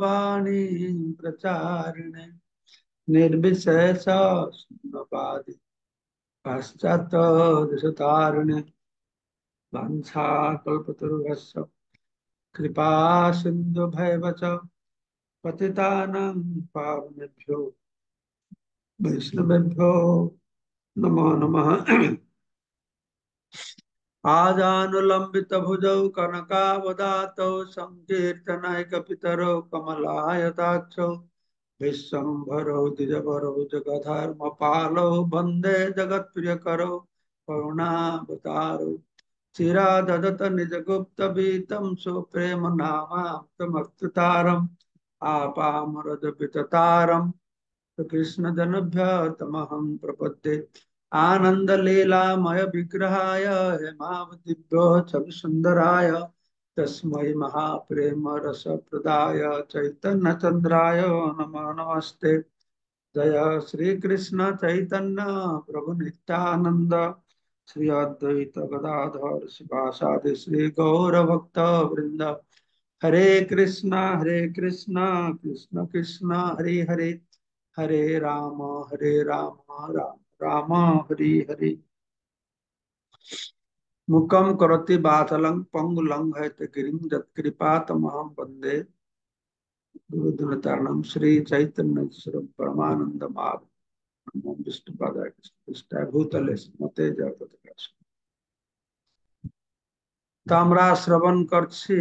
वाणी प्रचारिणे निर्विशेषा शून्यवादि पश्चात दिशतारिणे वंशा कल्पतरुभश्च कृपा सिंधु च पतितानां पावनेभ्यो वैष्णवेभ्यो नमो नमः आजानुलंबित भुजौ कनकावदातौ संकीर्तनैक पितरौ कमलायताक्षौ विश्वभरौ द्विजभरौ जगधर्म पालौ वंदे जगत प्रिय करौ करुणावतारौ चिरा ददत निज गुप्त बीतम सुप्रेम नामातारम आपाम रद विततारम कृष्ण जनभ्य तमहम प्रपद्ये आनंद मय विग्रहाय हेमावतिभ्यो छवि सुंदराय तस्म महाप्रेम रस प्रदाय चैतन्य चंद्राय नम नमस्ते जय श्री कृष्ण चैतन्य प्रभु नित्यानंद श्री अद्वैत गदाधर शिवासादि श्री गौरभक्त वृंद हरे कृष्ण हरे कृष्ण कृष्ण कृष्ण हरे हरे हरे राम हरे राम राम रामा हरि हरि मुखम करति बाथलंग पंगुलंग है ते गिरिं जत कृपा तमाम बंदे गुरुदुलतारणम श्री चैतन्य श्रम परमानंद माव नमो विष्णु पदाय भूतले समते जगत प्रकाश ताम्रा श्रवण करछि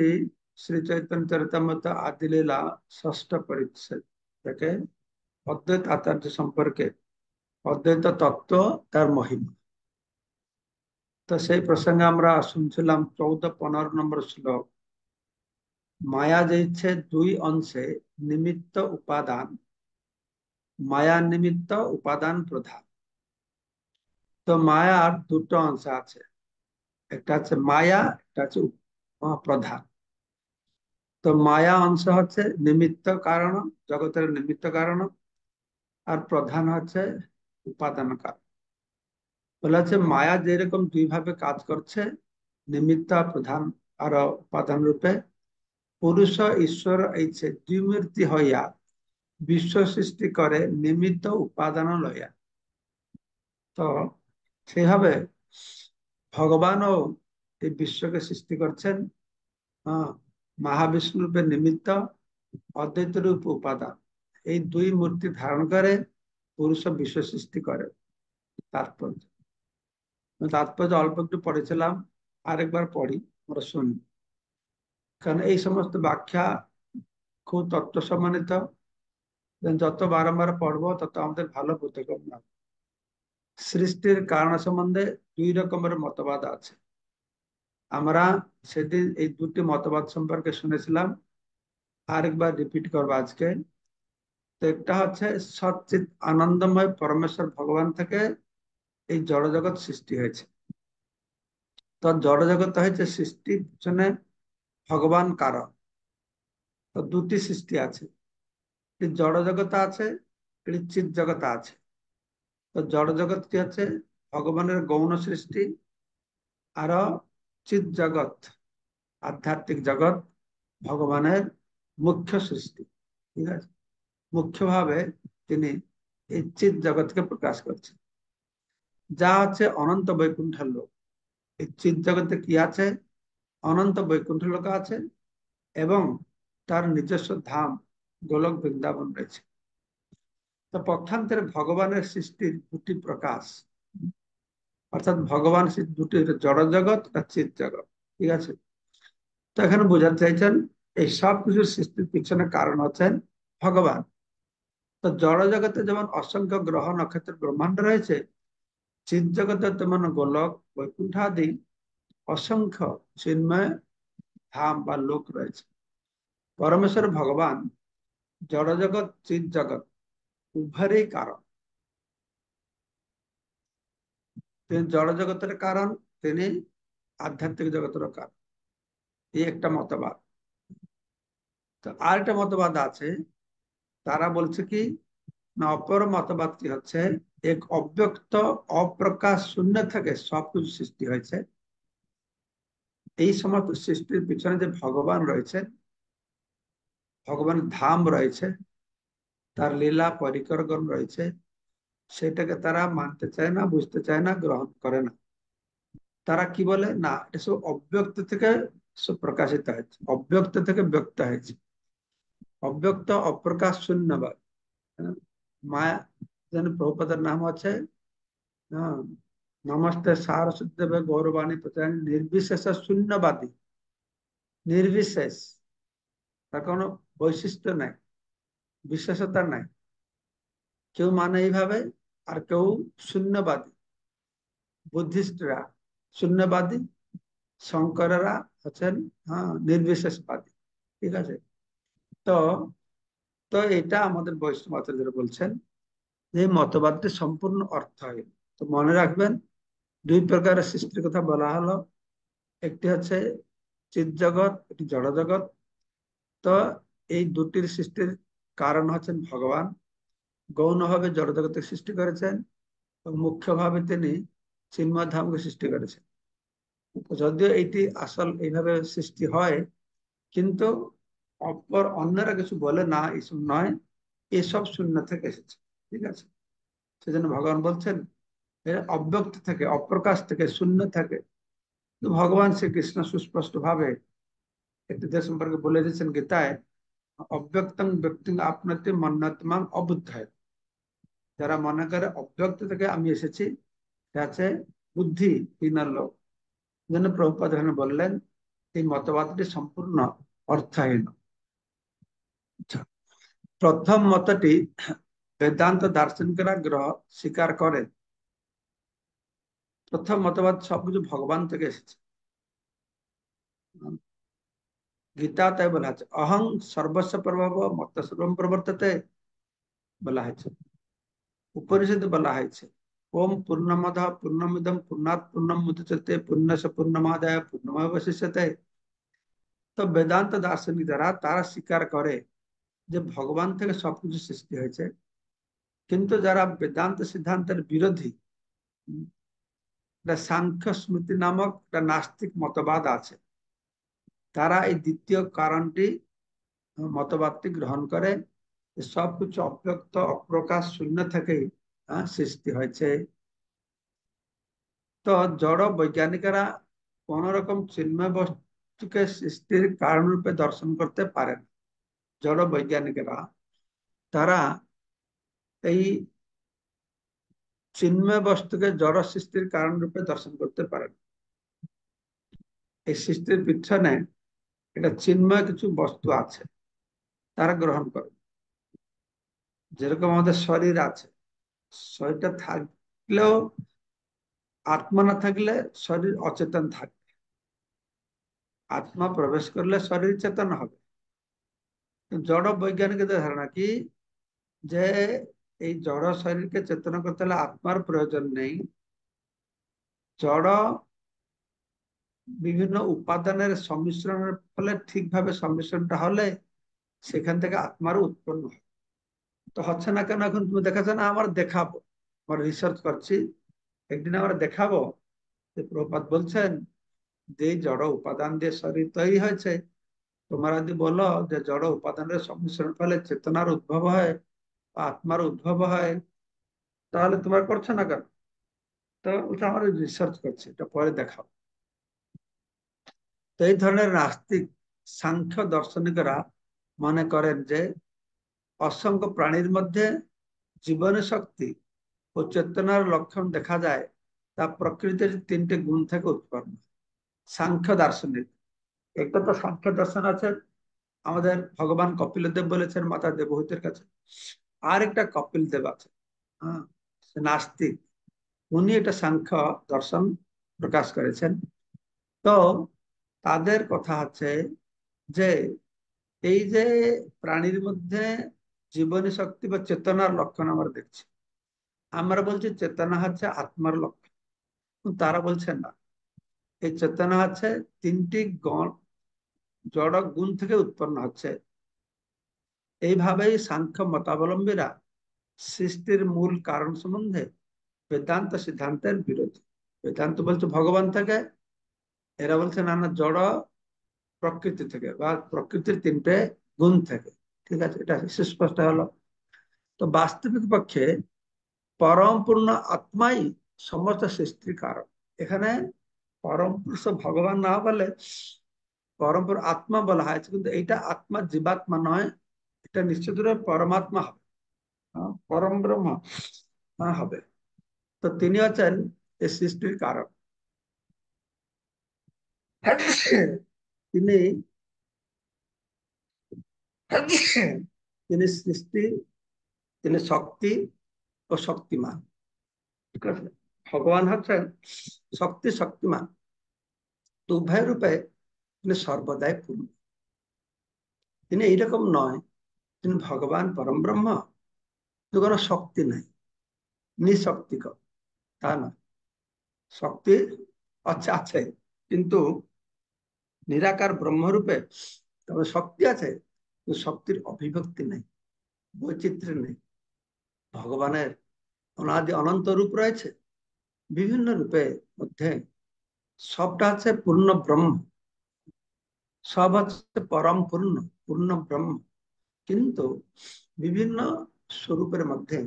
श्री चैतन्य चरितमृत आदि लीला षष्ठ परिच्छेद থেকে অদ্বৈত আচার্য সম্পর্কে অদ্বৈত তত্ত্ব তার মহিমা তো সেই প্রসঙ্গে আমরা শুনছিলাম চৌদ্দ পনেরো নম্বর শ্লোক মায়া যেছে দুই অংশে নিমিত্ত উপাদান মায়া নিমিত্ত উপাদান প্রধান তো মায়ার দুটো অংশ আছে একটা আছে মায়া একটা আছে প্রধান তো মায়া অংশ হচ্ছে নিমিত্ত কারণ জগতের নিমিত্ত কারণ আর প্রধান হচ্ছে উপাদান কারণ বলে হচ্ছে মায়া যেরকম দুইভাবে কাজ করছে নিমিত্ত প্রধান আর উপাদান রূপে পুরুষ ঈশ্বর ইচ্ছে দ্বিমূর্তি হইয়া বিশ্ব সৃষ্টি করে নিমিত্ত উপাদান লইয়া তো সেভাবে ভগবানও এই বিশ্বকে সৃষ্টি করছেন মহাবিষ্ণু রূপে নিমিত্ত অদ্বৈত রূপ উপাদান এই দুই মূর্তি ধারণ করে পুরুষ বিশ্ব সৃষ্টি করে তাৎপর্য তাৎপর্য অল্প একটু পড়েছিলাম আরেকবার পড়ি আমরা শুনি কারণ এই সমস্ত ব্যাখ্যা খুব তত্ত্ব সম্মানিত যত বারম্বার পড়বো তত আমাদের ভালো বোধগম্য হবে সৃষ্টির কারণ সম্বন্ধে দুই রকমের মতবাদ আছে আমরা সেদিন এই দুটি মতবাদ সম্পর্কে শুনেছিলাম আরেকবার রিপিট করবো আজকে তো এটা হচ্ছে সচিত আনন্দময় পরমেশ্বর ভগবান থেকে এই জড়জগৎ সৃষ্টি হয়েছে তো জড়জগৎ হয়েছে সৃষ্টি পিছনে ভগবান কার তো দুটি সৃষ্টি আছে জড়জগতা আছে চিৎ জগতা আছে তো জড়জগৎ কি হচ্ছে ভগবানের গৌণ সৃষ্টি আর চিৎ জগৎ আধ্যাত্মিক জগৎ ভগবানের মুখ্য সৃষ্টি ঠিক আছে মুখ্যভাবে তিনি এই চিত জগৎকে প্রকাশ করছেন যা আছে অনন্ত বৈকুণ্ঠের লোক এই চিত জগতে কি আছে অনন্ত বৈকুণ্ঠ লোক আছে এবং তার নিজস্ব ধাম গোলক বৃন্দাবন রয়েছে তো পক্ষান্তরে ভগবানের সৃষ্টির দুটি প্রকাশ অর্থাৎ ভগবান দুটি জড় জগৎ আর চিত জগৎ ঠিক আছে তো এখানে বোঝাতে চাইছেন এই সব কিছুর সৃষ্টির পিছনে কারণ হচ্ছেন ভগবান তো জড় জগতে যেমন অসংখ্য গ্রহ নক্ষত্র ব্রহ্মাণ্ড রয়েছে চিত জগতে তেমন গোলক বৈকুণ্ঠ আদি অসংখ্য চিন্ময় ধাম বা লোক রয়েছে পরমেশ্বর ভগবান জড় জগৎ চিত জগৎ উভয়েরই কারণ তিনি জড় জগতের কারণ তিনি আধ্যাত্মিক জগতের কারণ এই একটা মতবাদ তো আর একটা মতবাদ আছে তারা বলছে কি না অপর মতবাদটি হচ্ছে এক অব্যক্ত অপ্রকাশ শূন্য থেকে সবকিছু সৃষ্টি হয়েছে এই সমস্ত সৃষ্টির পিছনে যে ভগবান রয়েছে ভগবান ধাম রয়েছে তার লীলা পরিকরগণ রয়েছে সেটাকে তারা মানতে চায় না বুঝতে চায় না গ্রহণ করে না তারা কি বলে না এটা সব অব্যক্ত থেকে সব প্রকাশিত হয়েছে অব্যক্ত থেকে ব্যক্ত হয়েছে অব্যক্ত অপ্রকাশ শূন্যবাদ মায়া যেন প্রভুপাদের নাম আছে নমস্তে সার শুদ্ধবে গৌরবাণী প্রচার নির্বিশেষ শূন্যবাদী নির্বিশেষ তার কোনো বৈশিষ্ট্য নাই বিশেষতা নাই কেউ মানে এইভাবে আর কেউ শূন্যবাদী বুদ্ধিস্টরা শূন্যবাদী শঙ্করেরা আছেন হ্যাঁ নির্বিশেষবাদী ঠিক আছে তো তো এটা আমাদের বৈষ্ণব আচার্যরা বলছেন যে মতবাদটি সম্পূর্ণ অর্থহীন তো মনে রাখবেন দুই প্রকারের সৃষ্টির কথা বলা হলো একটি হচ্ছে চিৎ জগৎ একটি জড় জগৎ তো এই দুটির সৃষ্টির কারণ হচ্ছেন ভগবান গৌণভাবে জড় জগতের সৃষ্টি করেছেন এবং মুখ্যভাবে তিনি চিন্ময় সৃষ্টি করেছেন যদিও এটি আসল এইভাবে সৃষ্টি হয় কিন্তু অপর অন্যরা কিছু বলে না এইসব নয় এসব শূন্য থেকে এসেছে ঠিক আছে সেজন্য ভগবান বলছেন অব্যক্ত থেকে অপ্রকাশ থেকে শূন্য থেকে ভগবান শ্রীকৃষ্ণ সুস্পষ্ট ভাবে দেশ সম্পর্কে বলে দিয়েছেন গীতায় অব্যক্ত ব্যক্তি আপনাতে মন্নাত্মা অবুদ্ধায় যারা মনে করে অব্যক্ত থেকে আমি এসেছি আছে বুদ্ধি হীনার লোক যেন প্রভুপাদ বললেন এই মতবাদটি সম্পূর্ণ অর্থহীন প্রথম মতটি বেদান্ত দার্শনিকরা গ্রহ স্বীকার করেন প্রথম মতবাদ সবকিছু ভগবান থেকে এসেছে গীতা তাই বলা হয়েছে অহং সর্বস্ব প্রভাব মত সর্বম প্রবর্ততে বলা হয়েছে উপনিষদ বলা হয়েছে ওম পূর্ণমদ পূর্ণমিদম পূর্ণাৎ পূর্ণম মুদচতে পূর্ণস পূর্ণমাদায় পূর্ণমাবশিষ্যতে তো বেদান্ত দার্শনিক দ্বারা তারা স্বীকার করে যে ভগবান থেকে সবকিছু সৃষ্টি হয়েছে কিন্তু যারা বেদান্ত সিদ্ধান্তের বিরোধী সাংখ্য স্মৃতি নামক একটা নাস্তিক মতবাদ আছে তারা এই দ্বিতীয় কারণটি মতবাদটি গ্রহণ করে সবকিছু অপ্রক্ত অপ্রকাশ শূন্য থেকেই সৃষ্টি হয়েছে তো জড় বৈজ্ঞানিকেরা কোন রকম চিহ্ন বস্তুকে সৃষ্টির কারণ রূপে দর্শন করতে পারে না জড় বৈজ্ঞানিকরা তারা এই চিন্ময় বস্তুকে জড় সৃষ্টির কারণ রূপে দর্শন করতে পারেন এই সৃষ্টির পিছনে এটা চিন্ময় কিছু বস্তু আছে তারা গ্রহণ করে যেরকম আমাদের শরীর আছে শরীরটা থাকলেও আত্মা না থাকলে শরীর অচেতন থাকবে আত্মা প্রবেশ করলে শরীর চেতন হবে জড় বৈজ্ঞানিকদের ধারণা কি যে এই জড় শরীরকে চেতনা করতে হলে আত্মার প্রয়োজন নেই জড় বিভিন্ন উপাদানের সমিশ্রণের ফলে ঠিকভাবে সংমিশ্রণটা হলে সেখান থেকে আত্মার উৎপন্ন হয় তো হচ্ছে না কেন এখন তুমি দেখাচ্ছ না আমার দেখাবো আমার রিসার্চ করছি একদিন আমরা দেখাবো যে প্রপাত বলছেন যে জড় উপাদান দিয়ে শরীর তৈরি হয়েছে তোমরা যদি বলো যে জড় উপাদানের সংমিশ্রণ ফলে চেতনার উদ্ভব হয় বা আত্মার উদ্ভব হয় তাহলে তোমার করছো না কেন তো ওটা আমার রিসার্চ করছে এটা পরে দেখাও তো এই ধরনের নাস্তিক সাংখ্য দর্শনিকরা মনে করেন যে অসংখ্য প্রাণীর মধ্যে জীবন শক্তি ও চেতনার লক্ষণ দেখা যায় তা প্রকৃতির তিনটি গুণ থেকে উৎপন্ন সাংখ্য দার্শনিক একটা তো সাংখ্য দর্শন আছে আমাদের ভগবান কপিল দেব বলেছেন মাতা দেবহূতের কাছে আর একটা কপিল দেব আছে হ্যাঁ নাস্তিক উনি একটা সাংখ্য দর্শন প্রকাশ করেছেন তো তাদের কথা আছে যে এই যে প্রাণীর মধ্যে জীবনী শক্তি বা চেতনার লক্ষণ আমরা দেখছি আমরা বলছি চেতনা হচ্ছে আত্মার লক্ষণ তারা বলছেন না এই চেতনা হচ্ছে তিনটি গণ জড় গুণ থেকে উৎপন্ন হচ্ছে এইভাবেই সাংখ্য মতাবলম্বীরা সৃষ্টির মূল কারণ সম্বন্ধে বেদান্ত সিদ্ধান্তের বিরোধী বেদান্ত বলছে ভগবান থেকে এরা বলছে নানা জড় প্রকৃতি থেকে বা প্রকৃতির তিনটে গুণ থেকে ঠিক আছে এটা সুস্পষ্ট হলো তো বাস্তবিক পক্ষে পরমপূর্ণ আত্মাই সমস্ত সৃষ্টির কারণ এখানে পরম পুরুষ ভগবান না বলে পরমপুর আত্মা বলা হয়েছে কিন্তু এইটা আত্মা জীবাত্মা নয় এটা নিশ্চিত পরমাত্মা হবে হ্যাঁ, পরম ব্রহ্ম হ্যাঁ, হবে তো তিনি হচ্ছেন এই সৃষ্টির কারণ তিনি তিনি সৃষ্টি তিনি শক্তি ও শক্তিমান ঠিক আছে ভগবান হচ্ছেন শক্তি শক্তিমান উভয় রূপে তিনি সর্বদাই পূর্ণ তিনি এইরকম নয় তিনি ভগবান পরম ব্রহ্ম তো কোনো শক্তি নাই নিঃশক্তিক তা নয় শক্তি আচ্ছা আছে কিন্তু নিরাকার ব্রহ্মরূপে তবে শক্তি আছে কিন্তু শক্তির অভিব্যক্তি নেই বৈচিত্র্য নেই ভগবানের অনাদি অনন্ত রূপ রয়েছে বিভিন্ন রূপে মধ্যে সবটা আছে পূর্ণ ব্রহ্ম সব হচ্ছে পরম পূর্ণ পূর্ণ ব্রহ্ম কিন্তু বিভিন্ন স্বরূপের মধ্যে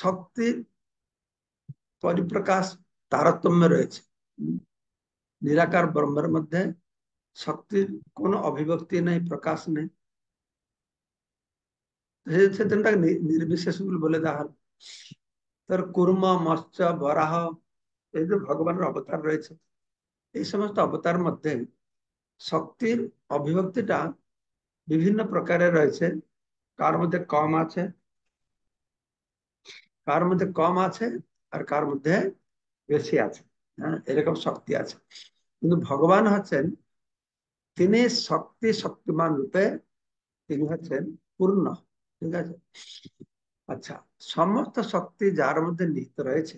শক্তির পরিপ্রকাশ তারতম্য রয়েছে নিরাকার ব্রহ্মের মধ্যে শক্তির কোনো অভিব্যক্তি নেই প্রকাশ নেই সেদিন তাকে নির্বিশেষ বলে দেওয়া হল তার কুর্ম মৎস্য বরাহ এই যে ভগবানের অবতার রয়েছে এই সমস্ত অবতার মধ্যে শক্তির অভিভক্তিটা বিভিন্ন প্রকারে রয়েছে কার মধ্যে কম আছে কার মধ্যে কম আছে আর কার মধ্যে বেশি আছে হ্যাঁ এরকম শক্তি আছে কিন্তু ভগবান হচ্ছেন তিনি শক্তি শক্তিমান রূপে তিনি হচ্ছেন পূর্ণ ঠিক আছে আচ্ছা সমস্ত শক্তি যার মধ্যে নিহিত রয়েছে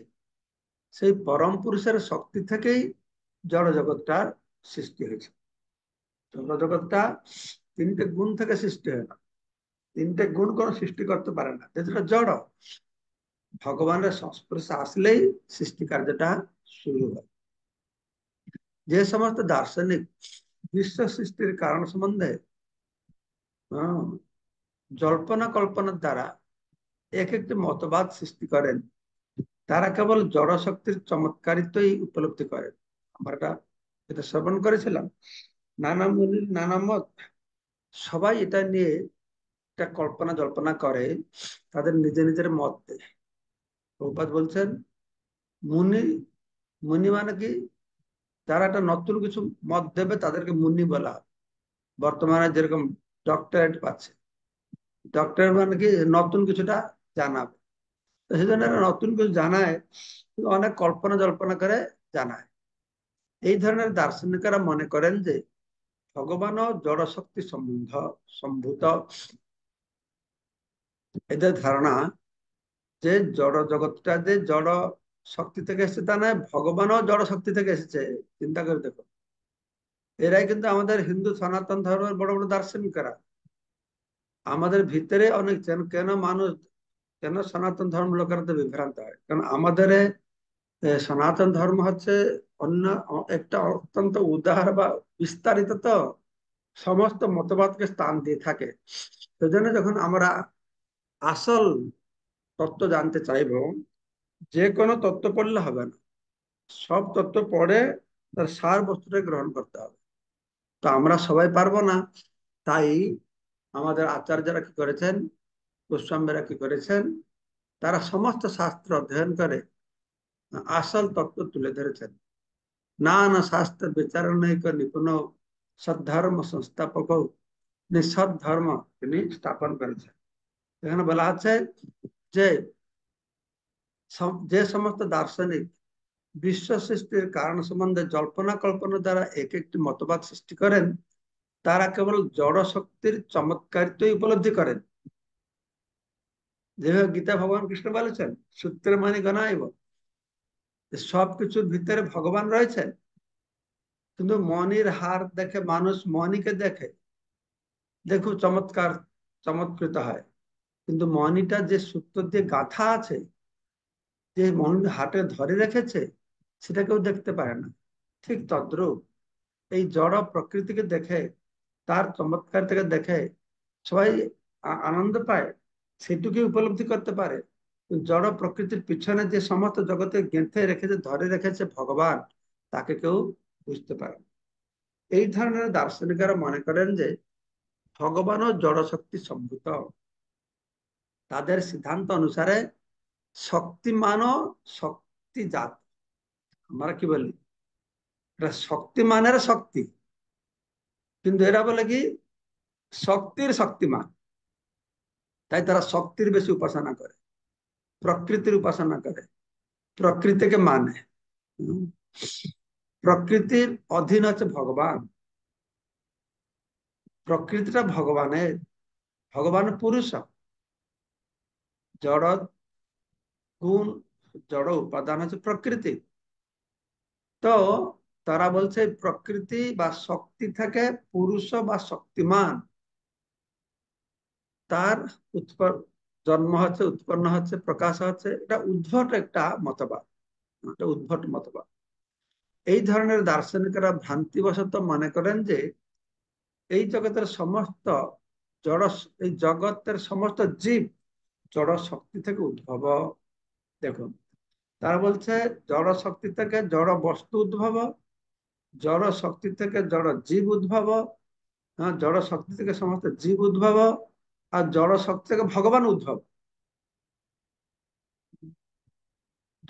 সেই পরম পুরুষের শক্তি থেকেই জড় জগৎটার সৃষ্টি হয়েছে জগৎটা তিনটে গুণ থেকে সৃষ্টি হয় না তিনটে গুণ কোন সৃষ্টি করতে পারে না যেটা জড় ভগবানের সংস্পর্শে আসলেই সৃষ্টি কার্যটা শুরু হয় যে সমস্ত দার্শনিক বিশ্ব সৃষ্টির কারণ সম্বন্ধে হ্যাঁ, জল্পনা কল্পনার দ্বারা এক একটি মতবাদ সৃষ্টি করেন তারা কেবল জড় শক্তির চমৎকারিত্বই উপলব্ধি করেন আমরা এটা শ্রবণ করেছিলাম নানা মনির নানা মত সবাই এটা নিয়ে একটা কল্পনা জল্পনা করে তাদের নিজের নিজের মত দেয় বলছেন মুনি মুনি মানে কি যারা একটা নতুন কিছু মত দেবে তাদেরকে মুনি বলা হবে বর্তমানে যেরকম ডক্টরেট পাচ্ছে ডক্টরেট মানে কি নতুন কিছুটা জানাবে তো সেই জন্য নতুন কিছু জানায় অনেক কল্পনা জল্পনা করে জানায় এই ধরনের দার্শনিকেরা মনে করেন যে ভগবান জড় শক্তি সম্বন্ধ সম্ভূত এদের ধারণা যে জড় জগৎটা যে জড় শক্তি থেকে এসেছে তা নয় ভগবানও জড় শক্তি থেকে এসেছে চিন্তা করে দেখো এরাই কিন্তু আমাদের হিন্দু সনাতন ধর্মের বড় বড় দার্শনিকেরা আমাদের ভিতরে অনেক কেন মানুষ কেন সনাতন ধর্ম লোকের বিভ্রান্ত হয় কারণ আমাদের সনাতন ধর্ম হচ্ছে অন্য একটা অত্যন্ত উদার বা বিস্তারিত তো সমস্ত মতবাদকে স্থান দিয়ে থাকে সেজন্য যখন আমরা আসল তত্ত্ব জানতে চাইব যে কোনো তত্ত্ব পড়লে হবে না সব তত্ত্ব পড়ে তার সার বস্তুটা গ্রহণ করতে হবে তো আমরা সবাই পারবো না তাই আমাদের আচার্যরা কি করেছেন গোস্বামীরা কি করেছেন তারা সমস্ত শাস্ত্র অধ্যয়ন করে আসল তত্ত্ব তুলে ধরেছেন নানা শাস্ত্র বিচারণৈক নিপুণ সদ্ধর্ম সংস্থাপক নিঃসদ্ধর্ম ধর্ম তিনি স্থাপন করেছেন এখানে বলা আছে যে যে সমস্ত দার্শনিক বিশ্ব সৃষ্টির কারণ সম্বন্ধে জল্পনা কল্পনা দ্বারা এক একটি মতবাদ সৃষ্টি করেন তারা কেবল জড় শক্তির চমৎকারিত্বই উপলব্ধি করেন যেভাবে গীতা ভগবান কৃষ্ণ বলেছেন সূত্রে মানি গণাইব সবকিছুর ভিতরে ভগবান রয়েছেন কিন্তু মনির হার দেখে মানুষ মনিকে দেখে দেখো চমৎকার চমৎকৃত হয় কিন্তু মনিটা যে সূত্র দিয়ে গাথা আছে যে মন হাটে ধরে রেখেছে সেটা কেউ দেখতে পারে না ঠিক তদ্রুপ এই জড় প্রকৃতিকে দেখে তার চমৎকার থেকে দেখে সবাই আনন্দ পায় সেটুকু উপলব্ধি করতে পারে জড় প্রকৃতির পিছনে যে সমস্ত জগতে গেঁথে রেখেছে ধরে রেখেছে ভগবান তাকে কেউ বুঝতে পারে এই ধরনের দার্শনিকরা মনে করেন যে ভগবানও জড় শক্তি সম্ভূত তাদের সিদ্ধান্ত অনুসারে শক্তিমান শক্তি জাত আমরা কি বলি এটা শক্তিমানের শক্তি কিন্তু এরা বলে কি শক্তির শক্তিমান তাই তারা শক্তির বেশি উপাসনা করে प्रकृति उपासना करे प्रकृति के माने প্রকৃতির অধীন আছে ভগবান প্রকৃতিটা ভগবানের ভগবান পুরুষ জড় গুণ জড় উপাদান আছে প্রকৃতি তো তারা বলছে প্রকৃতি বা শক্তি থেকে পুরুষ বা শক্তিমান তার উৎপন্ন জন্ম হচ্ছে উৎপন্ন হচ্ছে প্রকাশ হচ্ছে এটা উদ্ভট একটা মতবাদ একটা উদ্ভট মতবাদ এই ধরনের দার্শনিকরা ভ্রান্তিবশত মনে করেন যে এই জগতের সমস্ত জড় এই জগতের সমস্ত জীব জড় শক্তি থেকে উদ্ভব দেখুন তারা বলছে জড় শক্তি থেকে জড় বস্তু উদ্ভব জড় শক্তি থেকে জড় জীব উদ্ভব হ্যাঁ, জড় শক্তি থেকে সমস্ত জীব উদ্ভব আর জড় শক্তি থেকে ভগবান উদ্ভব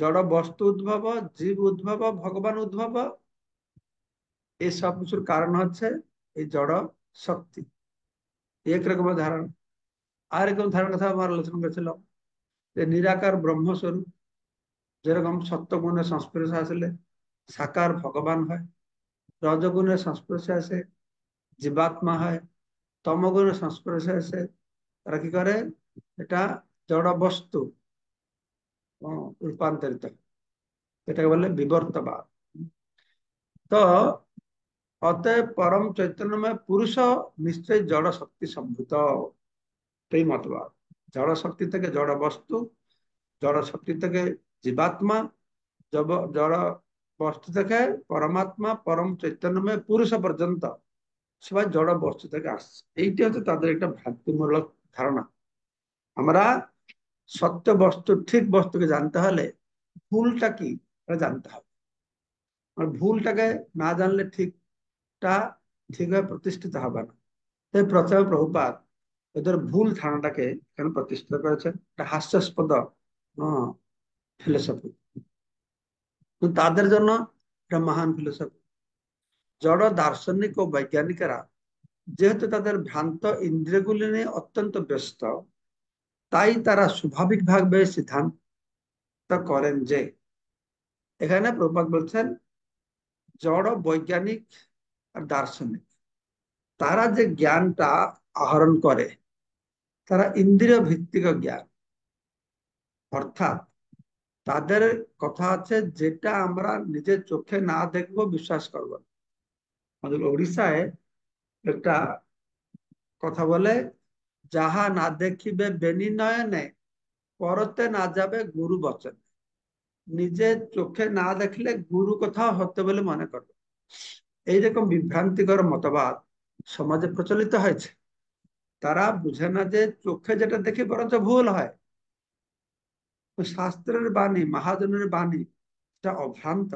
জড় বস্তু উদ্ভব জীব উদ্ভব ভগবান উদ্ভব এই সব কিছুর কারণ হচ্ছে এই জড় শক্তি এক রকমের ধারণা আর এরকম ধারণা কথা আমার আলোচনা করেছিলাম যে নিরাকার ব্রহ্মস্বরূপ যেরকম সত্যগুণের সংস্পর্শে আসলে সাকার ভগবান হয় রজগুণের সংস্পর্শে আসে জীবাত্মা হয় তমগুণের সংস্পর্শে আসে তারা কি করে এটা জড় বস্তু রূপান্তরিত এটাকে বলে বিবর্তবাদ তো অতএব পরম চৈতন্যময় পুরুষ নিশ্চয় জড় শক্তি সম্ভূত এই মতবাদ জড় শক্তি থেকে জড় বস্তু জড় শক্তি থেকে জীবাত্মা জড় বস্তু থেকে পরমাত্মা পরম চৈতন্যময় পুরুষ পর্যন্ত সবাই জড় বস্তু থেকে আসছে এইটি হচ্ছে তাদের একটা ভ্রান্তিমূলক ধারণা আমরা সত্য বস্তু ঠিক বস্তুকে জানতে হলে ভুলটা কি জানতে হবে ভুলটাকে না জানলে ঠিকটা ঠিকভাবে প্রতিষ্ঠিত হবে না তাই প্রচার প্রভুপাত ওদের ভুল ধারণাটাকে এখানে প্রতিষ্ঠিত করেছেন একটা হাস্যাস্পদ ফিলোসফি তাদের জন্য একটা মহান ফিলোসফি জড় দার্শনিক ও বৈজ্ঞানিকেরা যেহেতু তাদের ভ্রান্ত ইন্দ্রিয়গুলি নিয়ে অত্যন্ত ব্যস্ত তাই তারা স্বাভাবিকভাবে সিদ্ধান্ত করেন যে এখানে প্রভাত বলছেন জড় বৈজ্ঞানিক আর দার্শনিক তারা যে জ্ঞানটা আহরণ করে তারা ইন্দ্রিয় ভিত্তিক জ্ঞান অর্থাৎ তাদের কথা আছে যেটা আমরা নিজের চোখে না দেখব বিশ্বাস করব আমাদের ওড়িশায় একটা কথা বলে যাহা না দেখিবে বেনি নয়নে পরতে না যাবে গুরু বচন নিজে চোখে না দেখলে গুরু কথা হতে বলে মনে করবে এইরকম বিভ্রান্তিকর মতবাদ সমাজে প্রচলিত হয়েছে তারা বুঝে না যে চোখে যেটা দেখে বরঞ্চ ভুল হয় শাস্ত্রের বাণী মহাজনের বাণী সেটা অভ্রান্ত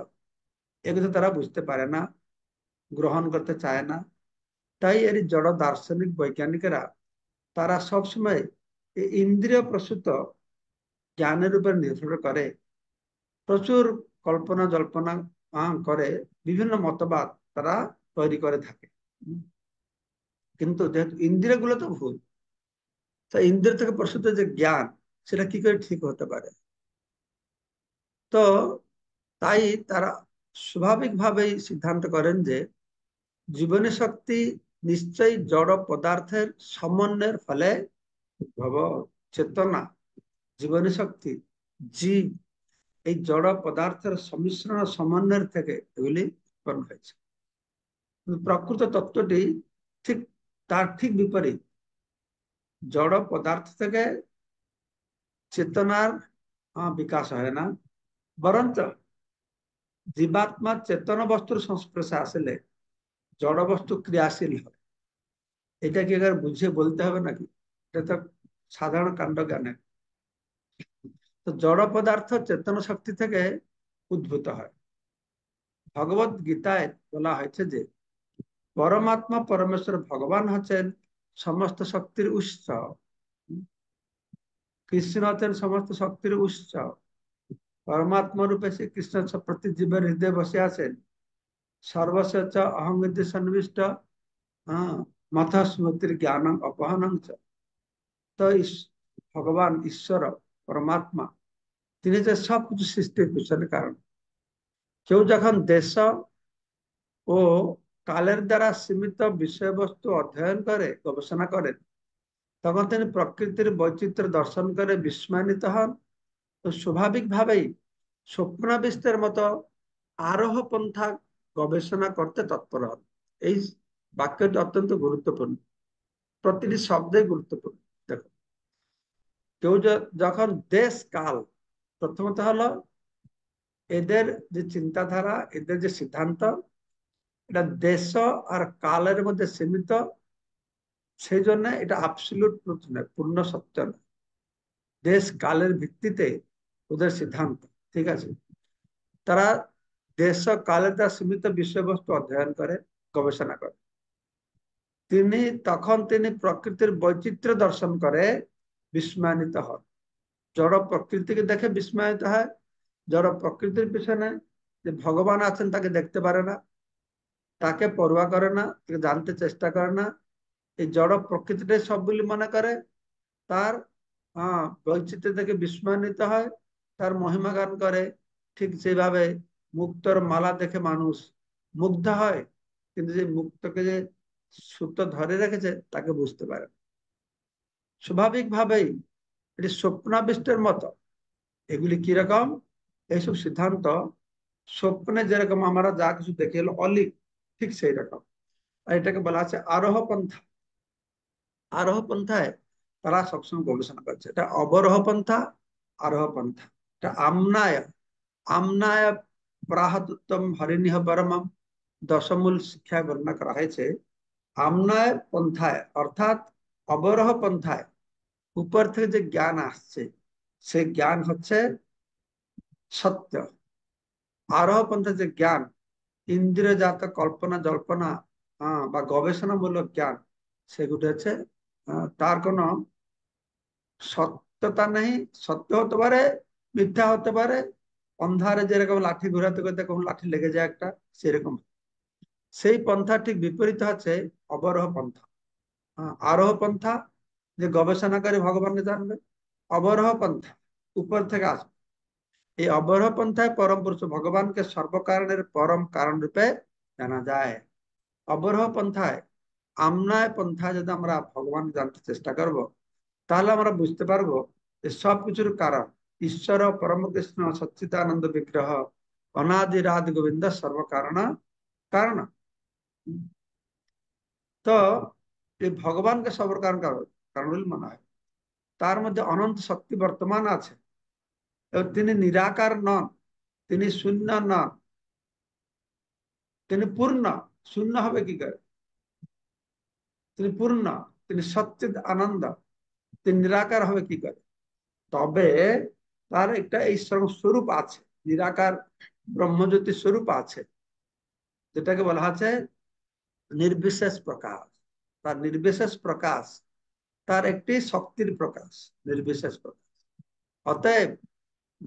এগুলো তারা বুঝতে পারে না গ্রহণ করতে চায় না তাই এর জড় দার্শনিক বৈজ্ঞানিকরা তারা সবসময় ইন্দ্রিয় প্রসূত জ্ঞানের উপরে নির্ভর করে প্রচুর কল্পনা জল্পনা করে বিভিন্ন মতবাদ তারা তৈরি করে থাকে কিন্তু যেহেতু ইন্দ্রিয় গুলো তো ভুল তা ইন্দ্রিয় থেকে প্রসূত যে জ্ঞান সেটা কি করে ঠিক হতে পারে তো তাই তারা স্বাভাবিকভাবেই সিদ্ধান্ত করেন যে জীবনী শক্তি নিশ্চয়ই জড় পদার্থের সমন্বয়ের ফলে ভব চেতনা জীবনী শক্তি জীব এই জড় পদার্থের সমিশ্রণ সমন্বয়ের থেকে এগুলি উৎপন্ন হয়েছে প্রকৃত তত্ত্বটি ঠিক তার ঠিক বিপরীত জড় পদার্থ থেকে চেতনার বিকাশ হয় না বরঞ্চ জীবাত্মা চেতন বস্তুর সংস্পর্শে আসলে জড় বস্তু ক্রিয়াশীল হয় এটা কি আর বুঝে বলতে হবে নাকি এটা তো সাধারণ কাণ্ড জ্ঞানে তো জড় পদার্থ চেতন শক্তি থেকে উদ্ভূত হয় ভগবত গীতায় বলা হয়েছে যে পরমাত্মা পরমেশ্বর ভগবান হচ্ছেন সমস্ত শক্তির উৎস কৃষ্ণ হচ্ছেন সমস্ত শক্তির উৎস পরমাত্মা রূপে সে কৃষ্ণ প্রতি জীবের হৃদয়ে বসে আছেন সর্বশেষ অহং সন্নিবিষ্ট হ্যাঁ মথ স্মৃতির জ্ঞান অপহনং ভগবান ঈশ্বর পরমাত্মা তিনি যে সব কিছু সৃষ্টি করছেন কারণ কেউ যখন দেশ ও কালের দ্বারা সীমিত বিষয়বস্তু অধ্যয়ন করে গবেষণা করে তখন তিনি প্রকৃতির বৈচিত্র্য দর্শন করে বিস্মানিত হন তো স্বাভাবিকভাবেই স্বপ্নাবিষ্টের মতো আরোহ পন্থা গবেষণা করতে তৎপর হন এই বাক্যটি অত্যন্ত গুরুত্বপূর্ণ প্রতিটি শব্দে গুরুত্বপূর্ণ দেখো কেউ যখন দেশ কাল প্রথমত হলো এদের যে চিন্তাধারা এদের যে সিদ্ধান্ত এটা দেশ আর কালের মধ্যে সীমিত সেই জন্য এটা আপসিলুট ট্রুথ নয় পূর্ণ সত্য নয় দেশ কালের ভিত্তিতে ওদের সিদ্ধান্ত ঠিক আছে তারা দেশ কালের দ্বারা সীমিত বিষয়বস্তু অধ্যয়ন করে গবেষণা করে তিনি তখন তিনি প্রকৃতির বৈচিত্র্য দর্শন করে বিস্ময়ান্বিত হন জড় প্রকৃতিকে দেখে বিস্ময়িত হয় জড় প্রকৃতির পিছনে যে ভগবান আছেন তাকে দেখতে পারে না তাকে পড়ুয়া করে না তাকে জানতে চেষ্টা করে না এই জড় প্রকৃতিটাই সব বলে মনে করে তার হ্যাঁ বৈচিত্র্য থেকে বিস্ময়ান্বিত হয় তার মহিমা গান করে ঠিক সেইভাবে মুক্তর মালা দেখে মানুষ মুগ্ধ হয় কিন্তু যে মুক্তকে যে সুখটা ধরে রেখেছে তাকে বুঝতে পারে স্বাভাবিকভাবেই এটি স্বপ্নাবিষ্টের মতো এগুলি কিরকম এইসব সিদ্ধান্ত স্বপ্নে যেরকম আমরা যা কিছু দেখে এলো অলিক ঠিক সেই রকম আর এটাকে বলা আছে আরোহ পন্থা আরোহ পন্থায় তারা সবসময় গবেষণা করছে এটা অবরোহ পন্থা আরোহ পন্থা এটা আমনায় আমনায় প্রাহতম হরিণীহ পরমম দশমূল শিক্ষা বর্ণনা করা হয়েছে আমনয় পন্থায় অর্থাৎ অবরহ পন্থায় উপর থেকে যে জ্ঞান আসছে সে জ্ঞান হচ্ছে সত্য আরোহ পন্থায় যে জ্ঞান ইন্দ্রজাত কল্পনা জল্পনা বা গবেষণামূলক জ্ঞান সেগুলি হচ্ছে তার কোন সত্যতা নেই সত্য হতে পারে মিথ্যা হতে পারে অন্ধারে যেরকম লাঠি ঘুরাতে করতে কখন লাঠি লেগে যায় একটা সেরকম সেই পন্থা ঠিক বিপরীত আছে অবরোহ পন্থা হ্যাঁ, আরোহ পন্থা যে গবেষণা করে জানবে অবরোহ পন্থা উপর থেকে আসবে এই অবরোহ পন্থায় পরম পুরুষ ভগবানকে সর্বকারণের পরম কারণ রূপে জানা যায় অবরোহ পন্থায় আমনায় পন্থায় যদি আমরা ভগবান জানতে চেষ্টা করব তাহলে আমরা বুঝতে পারবো যে সবকিছুর কারণ ঈশ্বর পরমকৃষ্ণ সচ্চিদানন্দ বিগ্রহ অনাদিরাদ গোবিন্দ সর্বকারণ কারণ তো এই ভগবানকে সবর কারণ কারণ বলে মনে হয় তার মধ্যে অনন্ত শক্তি বর্তমান আছে এবং তিনি নিরাকার নন তিনি শূন্য নন তিনি পূর্ণ শূন্য হবে কি করে তিনি পূর্ণ তিনি সত্যি আনন্দ তিনি নিরাকার হবে কি করে তবে তার একটা এই স্বরূপ আছে নিরাকার ব্রহ্মজ্যোতি স্বরূপ আছে যেটাকে বলা আছে নির্বিশেষ প্রকাশ তার নির্বিশেষ প্রকাশ তার একটি শক্তির প্রকাশ নির্বিশেষ প্রকাশ অতএব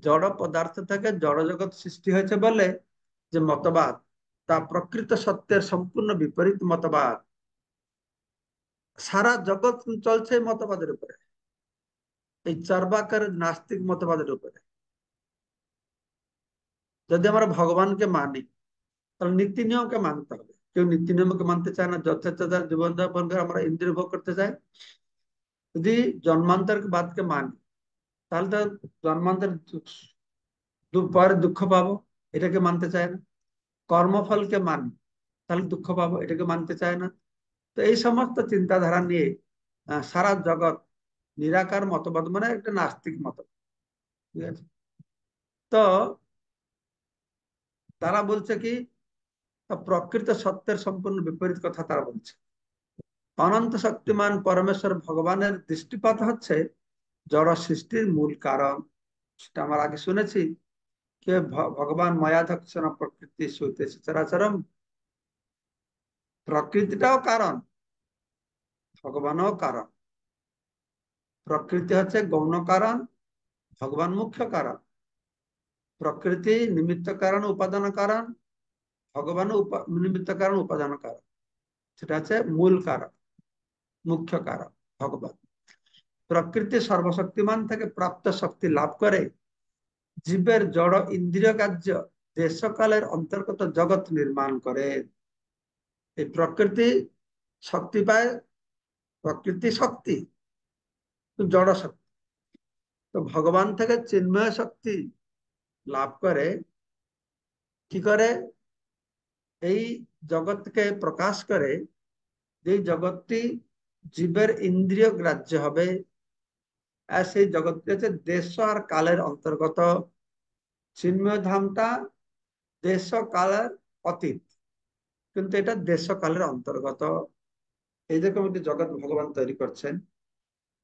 জড় পদার্থ থেকে জড় জগৎ সৃষ্টি হয়েছে বলে যে মতবাদ তা প্রকৃত সত্যের সম্পূর্ণ বিপরীত মতবাদ সারা জগৎ চলছে মতবাদের উপরে এই চর্বাকার নাস্তিক মতবাদের উপরে যদি আমরা ভগবানকে মানি তাহলে নীতি নিয়মকে মানতে হবে কেউ নীতি নিয়মকে মানতে চায় না যচ্ছাচার জীবনযাপন করে আমরা ইন্দ্রিয় ভোগ করতে চাই যদি জন্মান্তর বাদকে মানি তাহলে তো জন্মান্তর পরে দুঃখ পাবো এটাকে মানতে চায় না কর্মফলকে মান তাহলে দুঃখ পাবো এটাকে মানতে চায় না তো এই সমস্ত চিন্তাধারা নিয়ে সারা জগৎ নিরাকার মতবাদ মানে একটা নাস্তিক মতবাদ ঠিক আছে তো তারা বলছে কি প্রকৃত সত্যের সম্পূর্ণ বিপরীত কথা তারা বলছে অনন্ত শক্তিমান পরমেশ্বর ভগবানের দৃষ্টিপাত হচ্ছে জড় সৃষ্টির মূল কারণ সেটা আমার আগে শুনেছি কে ভগবান মায়াধক্ষণ প্রকৃতি সৈতে সচরাচরম প্রকৃতিটাও কারণ ভগবানও কারণ প্রকৃতি হচ্ছে গৌণ কারণ ভগবান মুখ্য কারণ প্রকৃতি নিমিত্ত কারণ উপাদান কারণ ভগবান নিমিত্ত কারণ উপাদান কারণ সেটা হচ্ছে মূল কারণ মুখ্য কারণ ভগবান প্রকৃতি সর্বশক্তিমান থেকে প্রাপ্ত শক্তি লাভ করে জীবের জড় ইন্দ্রিয় কার্য দেশকালের অন্তর্গত জগৎ নির্মাণ করে এই প্রকৃতি শক্তি পায় প্রকৃতি শক্তি জড় শক্তি তো ভগবান থেকে চিন্ময় শক্তি লাভ করে কি করে এই জগৎকে প্রকাশ করে যে জগৎটি জীবের ইন্দ্রিয় গ্রাহ্য হবে আর সেই জগৎটি হচ্ছে দেশ আর কালের অন্তর্গত চিন্ময় দেশ কালের অতীত কিন্তু এটা দেশ কালের অন্তর্গত এই যে কমিটি জগৎ ভগবান তৈরি করছেন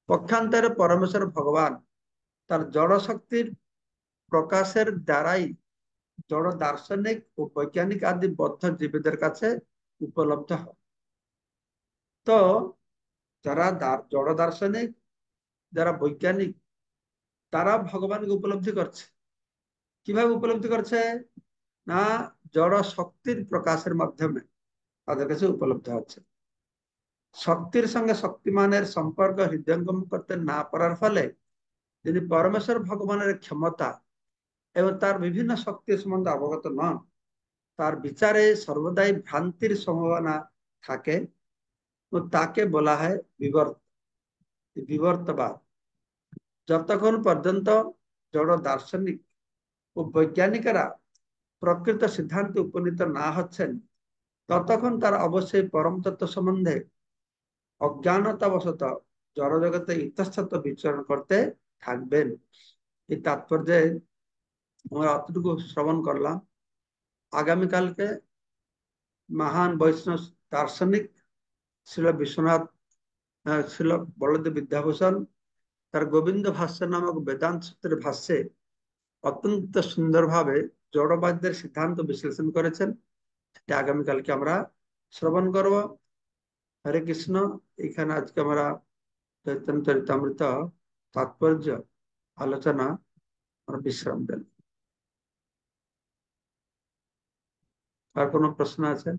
পক্ষান্তরে পরমেশ্বর ভগবান তার জড়শক্তির প্রকাশের দ্বারাই জড় দার্শনিক ও বৈজ্ঞানিক আদি বদ্ধ জীবীদের কাছে উপলব্ধ হয় তো যারা জড় দার্শনিক যারা বৈজ্ঞানিক তারা ভগবানকে উপলব্ধি করছে কিভাবে উপলব্ধি করছে না জড় শক্তির প্রকাশের মাধ্যমে তাদের কাছে উপলব্ধ হচ্ছে শক্তির সঙ্গে শক্তিমানের সম্পর্ক হৃদয়ঙ্গম করতে না পারার ফলে তিনি পরমেশ্বর ভগবানের ক্ষমতা এবং তার বিভিন্ন শক্তি সম্বন্ধে অবগত নন তার বিচারে সর্বদাই ভ্রান্তির সম্ভাবনা থাকে ও তাকে বলা হয় বিবর্ত বিবর্তবাদ যতক্ষণ পর্যন্ত জড় দার্শনিক ও বৈজ্ঞানিকেরা প্রকৃত সিদ্ধান্তে উপনীত না হচ্ছেন ততক্ষণ তার অবশ্যই পরম তত্ত্ব সম্বন্ধে অজ্ঞানতাবশত জড়জগতে ইতস্তত্ব বিচরণ করতে থাকবেন এই তাৎপর্যে আমরা অতটুকু শ্রবণ করলাম আগামীকালকে মহান বৈষ্ণব দার্শনিক শিল বিশ্বনাথ শিল বলদেব বিদ্যাভূষণ তার গোবিন্দ ভাষ্য নামক বেদান্ত সূত্রের ভাষ্যে অত্যন্ত সুন্দরভাবে জড়বাদ্যের সিদ্ধান্ত বিশ্লেষণ করেছেন সেটা আগামীকালকে আমরা শ্রবণ করব হরে কৃষ্ণ এখানে আজকে আমরা চৈতন্য চরিতামৃত তাৎপর্য আলোচনা আমরা বিশ্রাম দেন আর কোনো প্রশ্ন আছে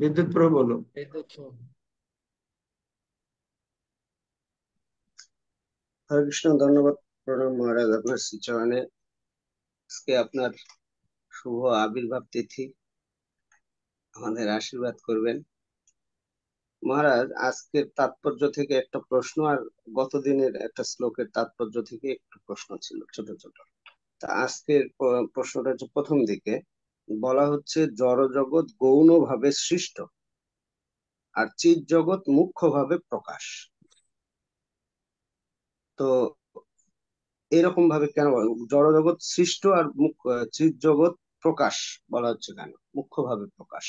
বিদ্যুৎ প্রভু বলো হরে কৃষ্ণ ধন্যবাদ প্রণাম মহারাজ আপনার শ্রীচরণে আজকে আপনার শুভ আবির্ভাব তিথি আমাদের আশীর্বাদ করবেন মহারাজ আজকের তাৎপর্য থেকে একটা প্রশ্ন আর গতদিনের একটা শ্লোকের তাৎপর্য থেকে একটু প্রশ্ন ছিল ছোট ছোট তা আজকের প্রশ্নটা হচ্ছে প্রথম দিকে বলা হচ্ছে জড় জগৎ গৌণভাবে সৃষ্ট আর চিত জগৎ মুখ্যভাবে প্রকাশ তো এরকম ভাবে কেন জড় জগৎ সৃষ্ট আর মুখ্য চিত জগৎ প্রকাশ বলা হচ্ছে কেন মুখ্যভাবে প্রকাশ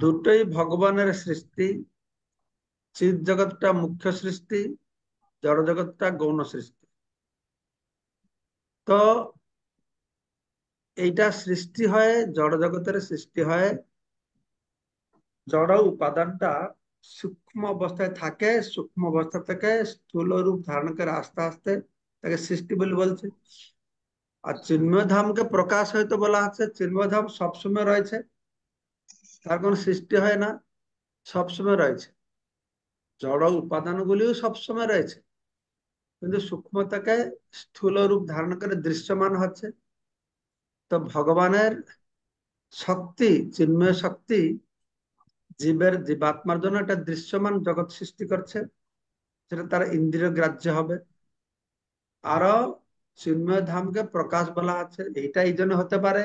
দুটোই ভগবানের সৃষ্টি চিত জগৎটা মুখ্য সৃষ্টি জড় জগৎটা গৌণ সৃষ্টি তো এইটা সৃষ্টি হয় জড় জগতের সৃষ্টি হয় জড় উপাদানটা সূক্ষ্ম অবস্থায় থাকে সূক্ষ্ম অবস্থা থেকে স্থূল রূপ ধারণ করে আস্তে আস্তে তাকে সৃষ্টি বলে বলছে আর চিন্ময় ধামকে প্রকাশ হয়তো বলা হচ্ছে চিন্ময় ধাম সবসময় রয়েছে তার কোনো সৃষ্টি হয় না সবসময় রয়েছে জড় উপাদানগুলিও সবসময় রয়েছে কিন্তু সূক্ষ্মতাকে স্থূল রূপ ধারণ করে দৃশ্যমান হচ্ছে তো ভগবানের শক্তি চিন্ময় শক্তি জীবের জীবাত্মার জন্য একটা দৃশ্যমান জগৎ সৃষ্টি করছে যেটা তার ইন্দ্রিয় গ্রাহ্য হবে আর চিন্ময় ধামকে প্রকাশ বলা আছে এইটা এই জন্য হতে পারে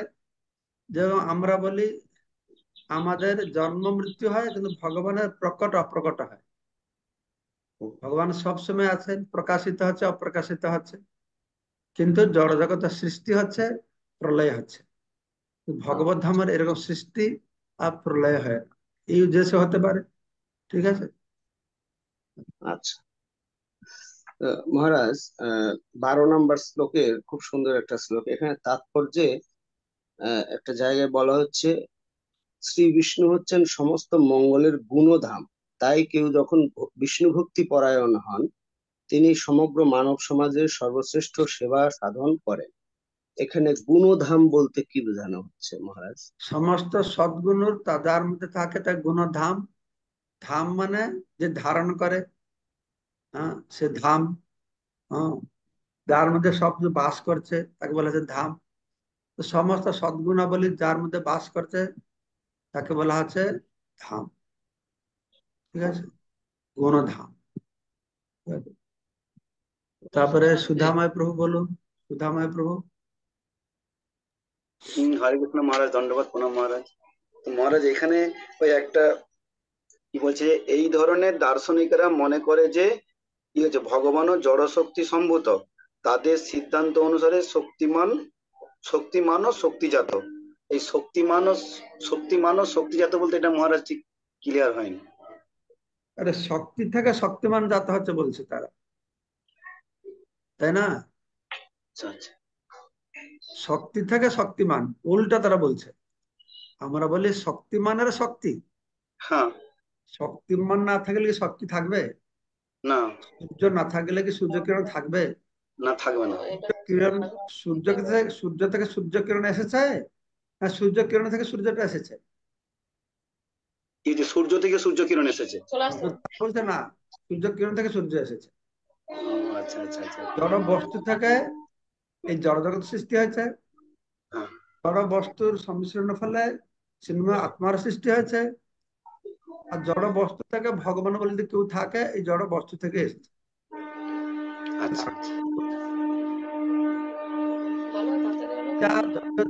যে আমরা বলি আমাদের জন্ম মৃত্যু হয় কিন্তু ভগবানের প্রকট অপ্রকট হয় ভগবান সবসময় আছেন প্রকাশিত হচ্ছে অপ্রকাশিত হচ্ছে কিন্তু জড়জগতের সৃষ্টি হচ্ছে প্রলয় হচ্ছে ভগবত ধামের এরকম সৃষ্টি আর প্রলয় হয় এই উদ্দেশ্যে হতে পারে ঠিক আছে আচ্ছা মহারাজ বারো নম্বর শ্লোকের খুব সুন্দর একটা শ্লোক এখানে তাৎপর্যে একটা জায়গায় বলা হচ্ছে শ্রী বিষ্ণু হচ্ছেন সমস্ত মঙ্গলের গুণধাম তাই কেউ যখন বিষ্ণু ভক্তি পরায়ণ হন তিনি সমগ্র মানব সমাজের সর্বশ্রেষ্ঠ সেবা সাধন করেন এখানে গুণধাম বলতে কি বোঝানো হচ্ছে মহারাজ সমস্ত সদ্গুণর তাদের মধ্যে থাকে তা গুণধাম ধাম মানে যে ধারণ করে হ্যাঁ, সে ধাম হ্যাঁ, যার মধ্যে সব বাস করছে তাকে বলেছে ধাম তো সমস্ত সদ্গুণাবলী যার মধ্যে বাস করছে তাকে বলা হচ্ছে ধাম ঠিক আছে গণধাম তারপরে সুধামায় প্রভু বলুন সুধামায় প্রভু হরে কৃষ্ণ মহারাজ দণ্ডবাদ প্রণাম মহারাজ মহারাজ এখানে ওই একটা কি বলছে এই ধরনের দার্শনিকরা মনে করে যে কি হচ্ছে ভগবানও জড় শক্তি সম্ভূত তাদের সিদ্ধান্ত অনুসারে শক্তিমান শক্তিমান ও শক্তিজাত এই শক্তি শক্তিমান শক্তি শক্তিজাত বলতে এটা মহারাজ ঠিক ক্লিয়ার হয়নি আরে শক্তি থেকে শক্তিমান জাত হচ্ছে বলছে তারা তাই না আচ্ছা, আচ্ছা। শক্তি থেকে শক্তিমান উল্টা তারা বলছে আমরা বলি শক্তিমানের শক্তি হ্যাঁ। শক্তিমান না থাকলে কি শক্তি থাকবে না সূর্য না থাকলে কি সূর্য কিরণ থাকবে না থাকবে না কিরণ সূর্য সূর্য থেকে সূর্য কিরণ এসেছে হ্যাঁ সূর্য কিরণ থেকে সূর্যটা এসেছে যে সূর্য থেকে সূর্য কিরণ এসেছে বলছে না সূর্য কিরণ থেকে সূর্য এসেছে আচ্ছা, আচ্ছা, আচ্ছা। জড় বস্তু থেকে এই জড় জগৎ সৃষ্টি হয়েছে হ্যাঁ। জড় বস্তুর সংমিশ্রণের ফলে সিনেমা আত্মার সৃষ্টি হয়েছে আর জড় বস্তু থেকে ভগবান বলে কেউ থাকে এই জড় বস্তু থেকে এসেছে আচ্ছা যা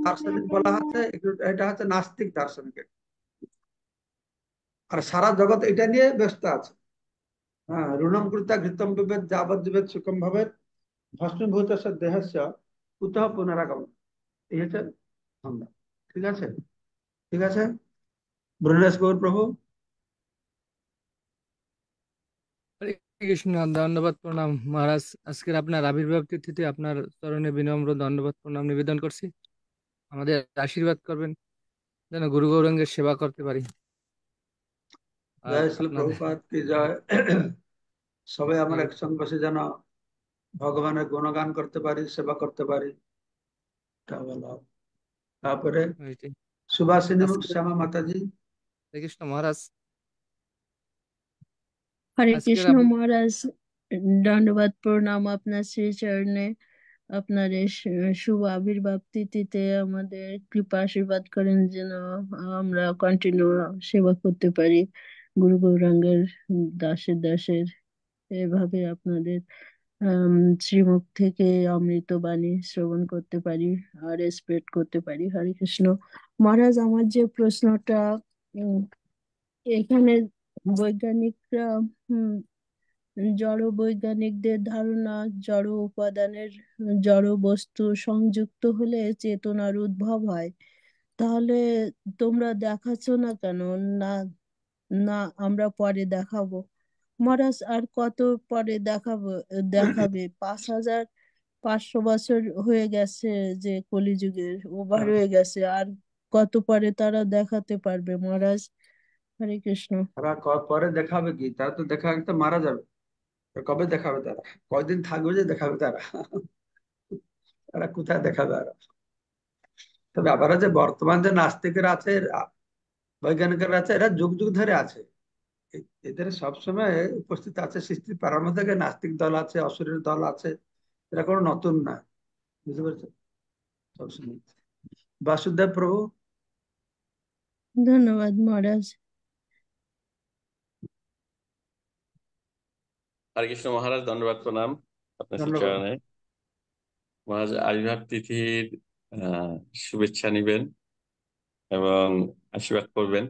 দার্শনিক বলা এটা হচ্ছে নাস্তিক দার্শনিক আর সারা জগৎ এটা নিয়ে ব্যস্ত আছে হ্যাঁ ঋণম কৃতা ঘৃতম বিভেদ যাবজ্জীবেদ সুকম ভবেদ ভস্মীভূত দেহস্য কুতঃ পুনরাগমন এই হচ্ছে ঠিক আছে ঠিক আছে বৃণেশ গৌর প্রভু কৃষ্ণ ধন্যবাদ প্রণাম মহারাজ আজকের আপনার আবির্ভাব তিথিতে আপনার চরণে বিনম্র ধন্যবাদ প্রণাম নিবেদন করছি আমাদের আশীর্বাদ করবেন যেন গুরু গৌরঙ্গের সেবা করতে পারি সবাই আমরা একসঙ্গে বসে যেন ভগবানের গুণগান করতে পারি সেবা করতে পারি তারপরে সুভাষিনী শ্যামা মাতাজি কৃষ্ণ মহারাজ হরে কৃষ্ণ মহারাজ দণ্ডবাদ প্রণাম আপনার শ্রী চরণে আপনার এই শুভ আবির্ভাব তিথিতে আমাদের কৃপা আশীর্বাদ করেন যেন আমরা কন্টিনিউ সেবা করতে পারি গুরু গৌরাঙ্গের দাসের দাসের এভাবে আপনাদের শ্রীমুখ থেকে অমৃত বাণী শ্রবণ করতে পারি আর স্প্রেড করতে পারি হরে কৃষ্ণ মহারাজ আমার যে প্রশ্নটা উম, এখানে বৈজ্ঞানিকরা জড় বৈজ্ঞানিকদের ধারণা জড় উপাদানের জড় বস্তু সংযুক্ত হলে চেতনার উদ্ভব হয় তাহলে তোমরা দেখাচ্ছ না কেন না না আমরা পরে দেখাবো মহারাজ আর কত পরে দেখাবো দেখাবে পাঁচ হাজার পাঁচশো বছর হয়ে গেছে যে কলিযুগের ওভার হ্যাঁ। হয়ে গেছে আর কত পরে তারা দেখাতে পারবে মহারাজ হরে কৃষ্ণ তারা পরে দেখাবে কি তারা তো দেখা তো মারা যাবে কবে দেখাবে তারা কয়দিন থাকবে যে দেখাবে তারা তারা কোথায় দেখাবে আর তবে আবার যে বর্তমান যে নাস্তিকের আছে বৈজ্ঞানিকের আছে এরা যুগ যুগ ধরে আছে এদের সবসময় উপস্থিত আছে সৃষ্টি প্রারম্ভ থেকে নাস্তিক দল আছে অসুরের দল আছে এরা কোনো নতুন না বুঝতে পারছো সবসময় বাসুদেব প্রভু ধন্যবাদ মহারাজ হরে কৃষ্ণ মহারাজ ধন্যবাদ প্রণাম আপনার কারণে মহারাজ আবির্ভাব তিথির শুভেচ্ছা নিবেন এবং আশীর্বাদ করবেন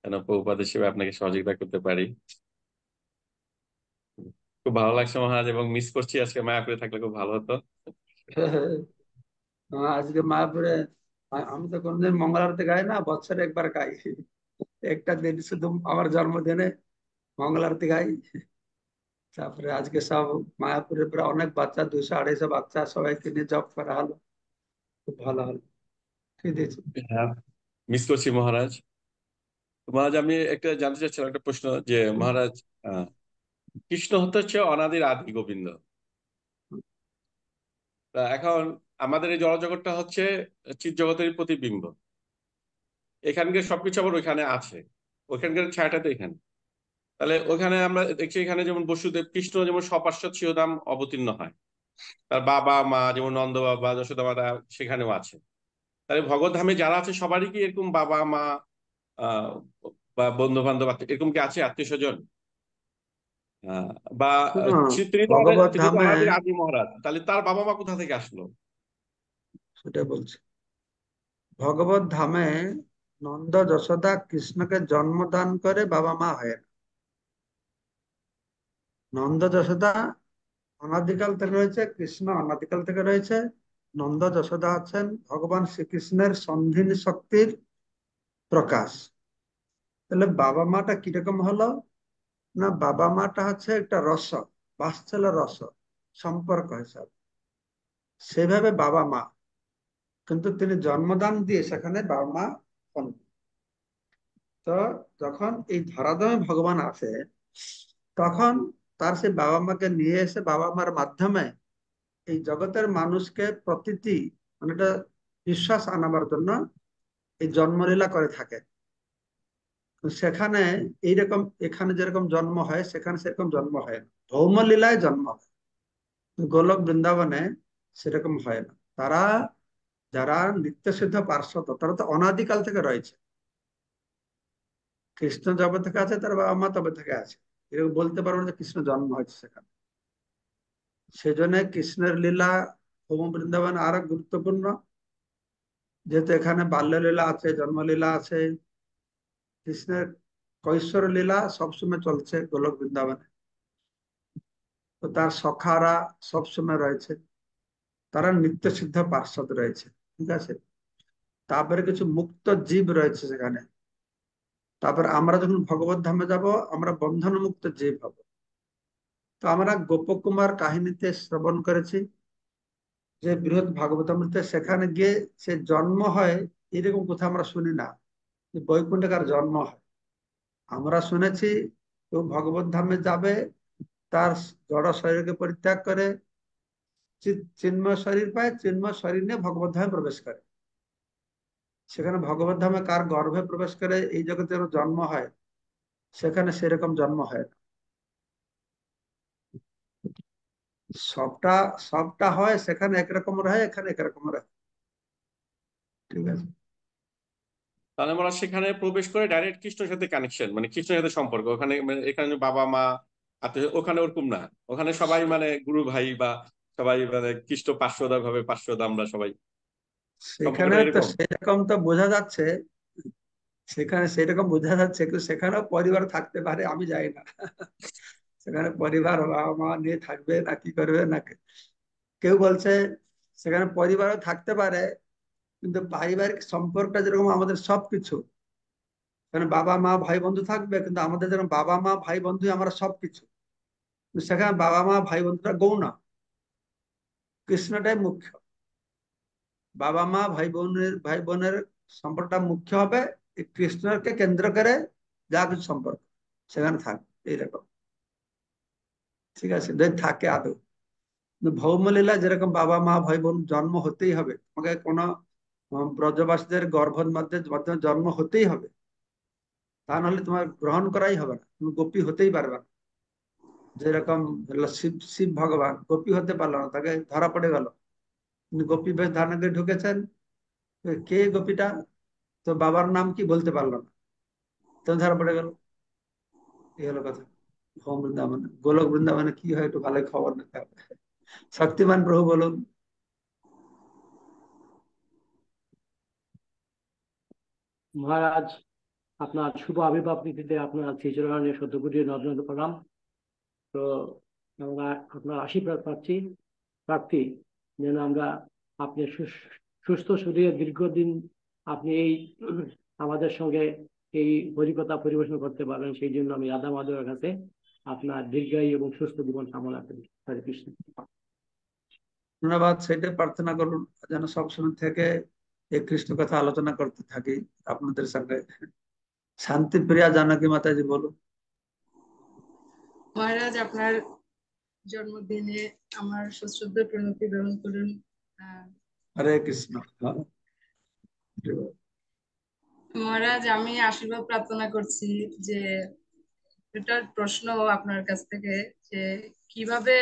কেন উপবাদ হিসেবে আপনাকে সহযোগিতা করতে পারি খুব ভালো লাগছে মহারাজ এবং মিস করছি আজকে মায়াপুরে থাকলে খুব ভালো হতো হ্যাঁ, আজকে মায়াপুরে আমি তো কোনদিন মঙ্গল আরতি গাই না বছরে একবার গাই একটা দিন শুধু আমার জন্মদিনে মঙ্গল আরতি গাই তারপরে আজকে সব মায়াপুরের প্রায় অনেক বাচ্চা দুশো আড়াইশো বাচ্চা সবাইকে নিয়ে জব করা হলো খুব ভালো হলো ঠিক আছে মিস হ্যাঁ, করছি মহারাজ মহারাজ আমি একটা জানতে চাচ্ছিলাম একটা প্রশ্ন যে মহারাজ কৃষ্ণ হচ্ছে অনাদির আদি গোবিন্দ তা এখন আমাদের এই জড়জগৎটা হচ্ছে চিৎ জগতের প্রতিবিম্ব এখানকার সবকিছু আবার ওইখানে আছে ওইখানকার ছায়াটা তো এখানে তাহলে ওখানে আমরা দেখছি এখানে যেমন বসুদেব কৃষ্ণ যেমন সপার্শ্বত শিরোধাম অবতীর্ণ হয় তার বাবা মা যেমন নন্দ বাবা যশোদা মাতা সেখানেও আছে তাহলে ভগবতধামে যারা আছে সবারই কি এরকম বাবা মা বা বন্ধু বান্ধব এরকম কি আছে আত্মীয় স্বজন হ্যাঁ, বা হ্যাঁ, আদি মহারাজ তাহলে তার বাবা মা কোথা থেকে আসলো সেটা বলছি ভগবত ধামে নন্দ যশোদা কৃষ্ণকে জন্মদান করে বাবা মা হয় নন্দ যশোদা অনাদিকাল থেকে রয়েছে কৃষ্ণ অনাদিকাল থেকে রয়েছে নন্দ যশোদা আছেন ভগবান শ্রীকৃষ্ণের সন্ধিন শক্তির প্রকাশ তাহলে বাবা মাটা কিরকম হলো না বাবা মাটা হচ্ছে একটা রস বাসছিল রস সম্পর্ক হিসাব সেভাবে বাবা মা কিন্তু তিনি জন্মদান দিয়ে সেখানে বাবা মা হন তো যখন এই ধরাধমে ভগবান আসে তখন তার সেই বাবা মাকে নিয়ে এসে বাবা মার মাধ্যমে এই জগতের মানুষকে প্রতীতি মানে একটা বিশ্বাস আনাবার জন্য এই জন্মলীলা করে থাকে সেখানে এইরকম এখানে যেরকম জন্ম হয় সেখানে সেরকম জন্ম হয় না ভৌমলীলায় জন্ম হয় গোলক বৃন্দাবনে সেরকম হয় না তারা যারা নিত্য সিদ্ধ পার্শ্বত তারা তো অনাদিকাল থেকে রয়েছে কৃষ্ণ যবে থেকে আছে তার বাবা মা তবে থেকে আছে এরকম বলতে পারবো যে কৃষ্ণ জন্ম হয়েছে সেখানে সেজন্য কৃষ্ণের লীলা হোম বৃন্দাবন আরো গুরুত্বপূর্ণ যেহেতু এখানে বাল্যলীলা আছে জন্মলীলা আছে কৃষ্ণের কৈশ্বর লীলা সবসময় চলছে গোলক বৃন্দাবনে তো তার সখারা সবসময় রয়েছে তারা নিত্য সিদ্ধ পার্শ্বদ রয়েছে ঠিক আছে তারপরে কিছু মুক্ত জীব রয়েছে সেখানে তারপর আমরা যখন ভগবত ধামে যাব আমরা বন্ধন মুক্ত যে ভাব তো আমরা গোপকুমার কাহিনীতে শ্রবণ করেছি যে বৃহৎ ভাগবতামৃতে সেখানে গিয়ে সে জন্ম হয় এরকম কথা আমরা শুনি না যে বৈকুণ্ঠকার জন্ম হয় আমরা শুনেছি কেউ ভগবত ধামে যাবে তার জড় শরীরকে পরিত্যাগ করে চিন্ময় শরীর পায় চিন্ময় শরীর নিয়ে ভগবত ধামে প্রবেশ করে সেখানে ভগবত ধামে কার গর্ভে প্রবেশ করে এই জগতে জন্ম হয় সেখানে সেরকম জন্ম হয় না সবটা সবটা হয় সেখানে একরকম রহে এখানে একরকম রহে ঠিক আছে তাহলে আমরা সেখানে প্রবেশ করে ডাইরেক্ট কৃষ্ণের সাথে কানেকশন মানে কৃষ্ণের সাথে সম্পর্ক ওখানে মানে এখানে বাবা মা ওখানে ওরকম না ওখানে সবাই মানে গুরু ভাই বা সবাই মানে কৃষ্ণ পার্শ্বদা ভাবে পার্শ্বদা আমরা সবাই সেখানে তো সেরকম তো বোঝা যাচ্ছে সেখানে সেরকম বোঝা যাচ্ছে কিন্তু সেখানেও পরিবার থাকতে পারে আমি যাই না সেখানে পরিবার বাবা মা নিয়ে থাকবে না কি করবে না কেউ বলছে সেখানে পরিবারও থাকতে পারে কিন্তু পারিবারিক সম্পর্কটা যেরকম আমাদের সবকিছু কারণ বাবা মা ভাই বন্ধু থাকবে কিন্তু আমাদের যেরকম বাবা মা ভাই বন্ধু আমরা সবকিছু সেখানে বাবা মা ভাই বন্ধুরা গৌণ কৃষ্ণটাই মুখ্য বাবা মা ভাই বোনের ভাই বোনের সম্পর্কটা মুখ্য হবে কৃষ্ণকে কেন্দ্র করে যা কিছু সম্পর্ক সেখানে থাক এইরকম ঠিক আছে যদি থাকে আদৌ ভৌমলীলা যেরকম বাবা মা ভাই বোন জন্ম হতেই হবে তোমাকে কোনো ব্রজবাসীদের গর্ভর মধ্যে জন্ম হতেই হবে তা নাহলে তোমার গ্রহণ করাই হবে না তুমি গোপী হতেই পারবে না যেরকম শিব শিব ভগবান গোপী হতে পারলো না তাকে ধরা পড়ে গেল গোপী বেশ ধারণা দিয়ে ঢুকেছেন কে গোপীটা তো বাবার নাম কি বলতে পারলো না তো ধরা পড়ে গেল এই হলো কথা হোম বৃন্দাবন গোলক বৃন্দাবনে কি হয় একটু ভালো খবর নিতে হবে শক্তিমান প্রভু বলুন মহারাজ আপনার শুভ আবির্ভাব নীতিতে আপনার শ্রীচরণের সদ্যপুরীর নজনন্দ করলাম তো আমরা আপনার আশীর্বাদ পাচ্ছি প্রার্থী যেন আমরা আপনি সুস্থ শরীরে দীর্ঘদিন আপনি এই আমাদের সঙ্গে এই হরিকতা পরিবেশন করতে পারবেন সেই জন্য আমি রাধা মাধবের কাছে আপনার দীর্ঘায়ী এবং সুস্থ জীবন কামনা করি হরে কৃষ্ণ ধন্যবাদ সেটাই প্রার্থনা করুন যেন সবসময় থেকে এই কৃষ্ণ কথা আলোচনা করতে থাকি আপনাদের সঙ্গে শান্তি প্রিয়া জানকী মাতাজি বলুন মহারাজ আপনার জন্মদিনে আমার সশ্রদ্ধ প্রণতি গ্রহণ করুন হরে কৃষ্ণ মহারাজ আমি আশীর্বাদ প্রার্থনা করছি যে এটার প্রশ্ন আপনার কাছ থেকে যে কিভাবে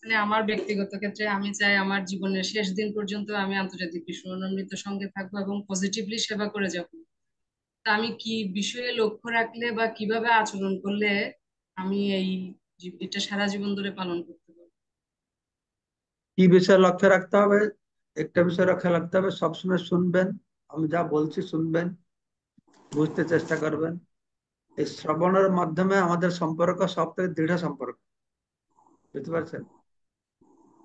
মানে আমার ব্যক্তিগত ক্ষেত্রে আমি চাই আমার জীবনের শেষ দিন পর্যন্ত আমি আন্তর্জাতিক বিশ্বনন্দিত সঙ্গে থাকবো এবং পজিটিভলি সেবা করে যাব তা আমি কি বিষয়ে লক্ষ্য রাখলে বা কিভাবে আচরণ করলে আমি এই এটা সারা জীবন ধরে পালন করতে পারবো কি বিষয় লক্ষ্য রাখতে হবে একটা বিষয় লক্ষ্য রাখতে হবে সবসময় শুনবেন আমি যা বলছি শুনবেন বুঝতে চেষ্টা করবেন এই শ্রবণের মাধ্যমে আমাদের সম্পর্ক সব থেকে দৃঢ় সম্পর্ক বুঝতে পারছেন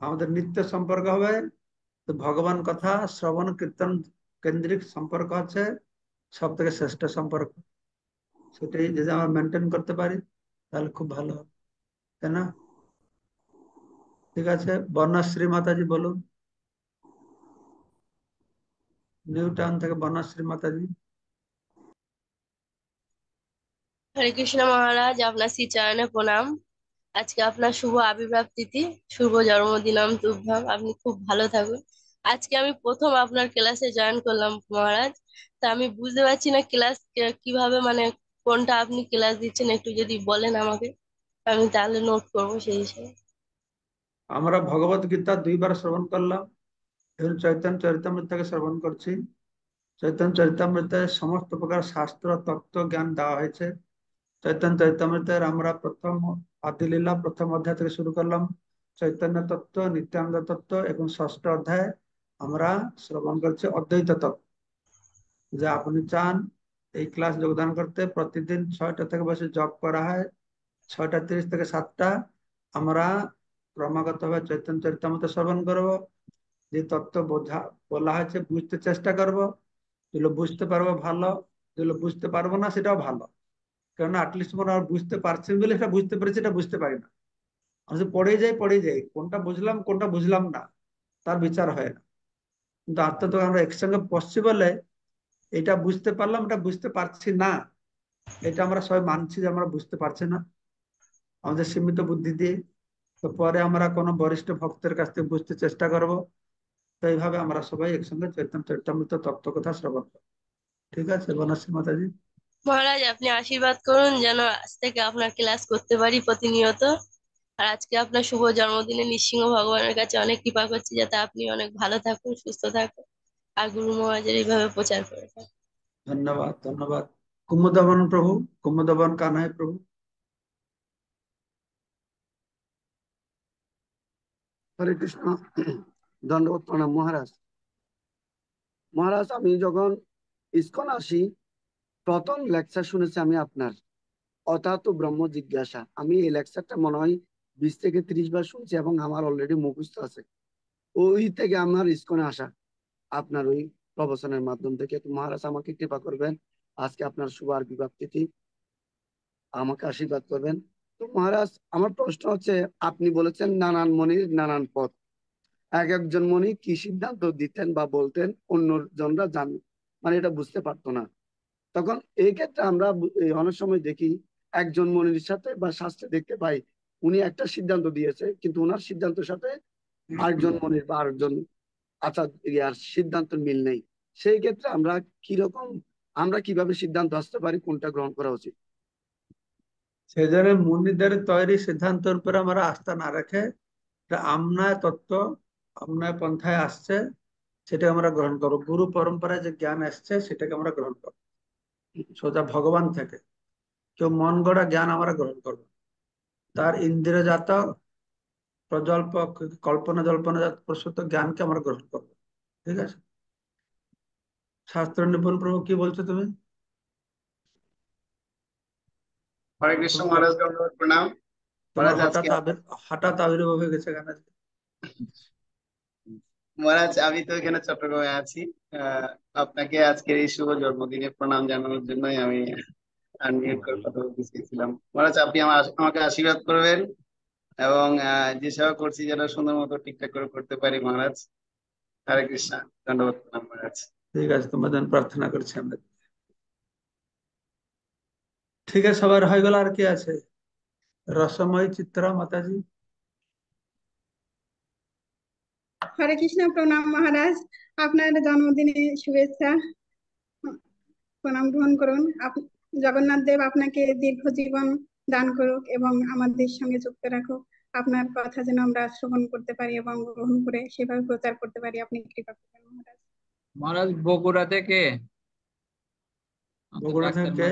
আমাদের নিত্য সম্পর্ক হবে তো ভগবান কথা শ্রবণ কীর্তন কেন্দ্রিক সম্পর্ক হচ্ছে সব থেকে শ্রেষ্ঠ সম্পর্ক সেটাই যদি আমরা মেনটেন করতে পারি তাহলে খুব ভালো হবে তাই না ঠিক আছে বর্ণাশ্রী মাতাজি বলুন নিউ টাউন থেকে বর্ণাশ্রী মাতাজি হরে কৃষ্ণ মহারাজ আপনার শ্রী চরণে প্রণাম আজকে আপনার শুভ আবির্ভাব তিথি শুভ জন্মদিনম তুভ্যাম আপনি খুব ভালো থাকুন আজকে আমি প্রথম আপনার ক্লাসে জয়েন করলাম মহারাজ তা আমি বুঝতে পারছি না ক্লাস কিভাবে মানে কোনটা আপনি ক্লাস দিচ্ছেন একটু যদি বলেন আমাকে আমি তাহলে নোট করবো সেই হিসেবে আমরা ভগবত গীতা দুইবার শ্রবণ করলাম এবং চৈতন্য চরিতামৃতকে শ্রবণ করছি চৈতন্য চরিতামৃতে সমস্ত প্রকার শাস্ত্র তত্ত্ব জ্ঞান দেওয়া হয়েছে চৈতন্য চরিতামৃতের আমরা প্রথম আদিলীলা প্রথম অধ্যায় থেকে শুরু করলাম চৈতন্য তত্ত্ব নিত্যানন্দ তত্ত্ব এবং ষষ্ঠ অধ্যায় আমরা শ্রবণ করছি অদ্বৈত তত্ত্ব যা আপনি চান এই ক্লাস যোগদান করতে প্রতিদিন ছয়টা থেকে বসে জব করা হয় ছয়টা তিরিশ থেকে সাতটা আমরা ক্রমাগতভাবে চৈতন্য মতো শ্রবণ করব যে তত্ত্ব বোঝা বলা হয়েছে বুঝতে চেষ্টা করব যেগুলো বুঝতে পারবো ভালো যেগুলো বুঝতে পারবো না সেটাও ভালো কেননা আটলিস্ট মনে আর বুঝতে পারছি বলে সেটা বুঝতে পেরেছি এটা বুঝতে পারি না আমি পড়ে যাই পড়ে যাই কোনটা বুঝলাম কোনটা বুঝলাম না তার বিচার হয় না কিন্তু আত্মত আমরা একসঙ্গে পড়ছি বলে এটা বুঝতে পারলাম এটা বুঝতে পারছি না এটা আমরা সবাই মানছি যে আমরা বুঝতে পারছি না আমাদের সীমিত বুদ্ধি দিয়ে তো পরে আমরা কোনো বরিষ্ঠ ভক্তের কাছ থেকে বুঝতে চেষ্টা করব তো এইভাবে আমরা সবাই একসঙ্গে চৈতন চৈতামৃত তত্ত্ব কথা শ্রবণ করব ঠিক আছে বনাশ্রী মাতাজি মহারাজ আপনি আশীর্বাদ করুন যেন আজ থেকে আপনার ক্লাস করতে পারি প্রতিনিয়ত আর আজকে আপনার শুভ জন্মদিনে নৃসিংহ ভগবানের কাছে অনেক কৃপা করছি যাতে আপনি অনেক ভালো থাকুন সুস্থ থাকুন আর গুরু মহারাজের এইভাবে প্রচার করে ধন্যবাদ ধন্যবাদ কুমদবন প্রভু কুমদবন কানাই প্রভু হরে কৃষ্ণ দণ্ডবত প্রণাম মহারাজ মহারাজ আমি যখন ইস্কন আসি প্রথম লেকচার শুনেছি আমি আপনার অর্থাৎ ব্রহ্ম জিজ্ঞাসা আমি এই লেকচারটা মনে হয় বিশ থেকে ত্রিশ বার শুনছি এবং আমার অলরেডি মুখস্থ আছে ওই থেকে আমার ইস্কনে আসা আপনার ওই প্রবচনের মাধ্যম থেকে তো মহারাজ আমাকে কৃপা করবেন আজকে আপনার শুভ আর বিভাগ তিথি আমাকে আশীর্বাদ করবেন তো মহারাজ আমার প্রশ্ন হচ্ছে আপনি বলেছেন নানান মনির নানান পথ এক একজন মনি কি সিদ্ধান্ত দিতেন বা বলতেন অন্য জনরা জান মানে এটা বুঝতে পারতো না তখন এই ক্ষেত্রে আমরা অনেক সময় দেখি একজন মনির সাথে বা শাস্ত্রে দেখতে পাই উনি একটা সিদ্ধান্ত দিয়েছে কিন্তু ওনার সিদ্ধান্তের সাথে আরেকজন মনির বা আরেকজন ইয়ার সিদ্ধান্ত মিল নেই সেই ক্ষেত্রে আমরা কিরকম আমরা কিভাবে সিদ্ধান্ত আসতে পারি কোনটা গ্রহণ করা উচিত সেজন্য মুনিদের তৈরি সিদ্ধান্তের উপরে আমরা আস্থা না রেখে আমনায় তত্ত্ব আমনায় পন্থায় আসছে সেটা আমরা গ্রহণ করব গুরু পরম্পরায় যে জ্ঞান আসছে সেটাকে আমরা গ্রহণ করব সোজা ভগবান থেকে কেউ মন গড়া জ্ঞান আমরা গ্রহণ করব তার ইন্দ্রজাত প্রজল্প কল্পনা জল্পনা জাত প্রসূত জ্ঞানকে আমরা গ্রহণ করব ঠিক আছে শাস্ত্র নিপুণ প্রভু কি বলছো তুমি হরে কৃষ্ণ মহারাজ প্রণাম মহারাজ আজকে হঠাৎ আবির্ভাব হয়ে গেছে কেন মহারাজ আমি তো এখানে চট্টগ্রামে আছি আপনাকে আজকের এই শুভ জন্মদিনে প্রণাম জানানোর জন্যই আমি আনমিউট করে কথা বলতে চেয়েছিলাম মহারাজ আপনি আমার আমাকে আশীর্বাদ করবেন এবং যে সেবা করছি যেন সুন্দর মতো ঠিকঠাক করে করতে পারি মহারাজ হরে কৃষ্ণ ধন্যবাদ প্রণাম মহারাজ ঠিক আছে তোমার প্রার্থনা করছি আমরা থেকে সবার হয়ে গেল আর কি আছে রসময় চিত্রা মাতাজি হরে কৃষ্ণ প্রণাম মহারাজ আপনার জন্মদিনে শুভেচ্ছা প্রণাম গ্রহণ করুন জগন্নাথ দেব আপনাকে দীর্ঘ জীবন দান করুক এবং আমাদের সঙ্গে যুক্ত রাখুক আপনার কথা যেন আমরা শ্রবণ করতে পারি এবং গ্রহণ করে সেভাবে প্রচার করতে পারি আপনি কৃপা করবেন মহারাজ মহারাজ বগুড়া থেকে বগুড়া থেকে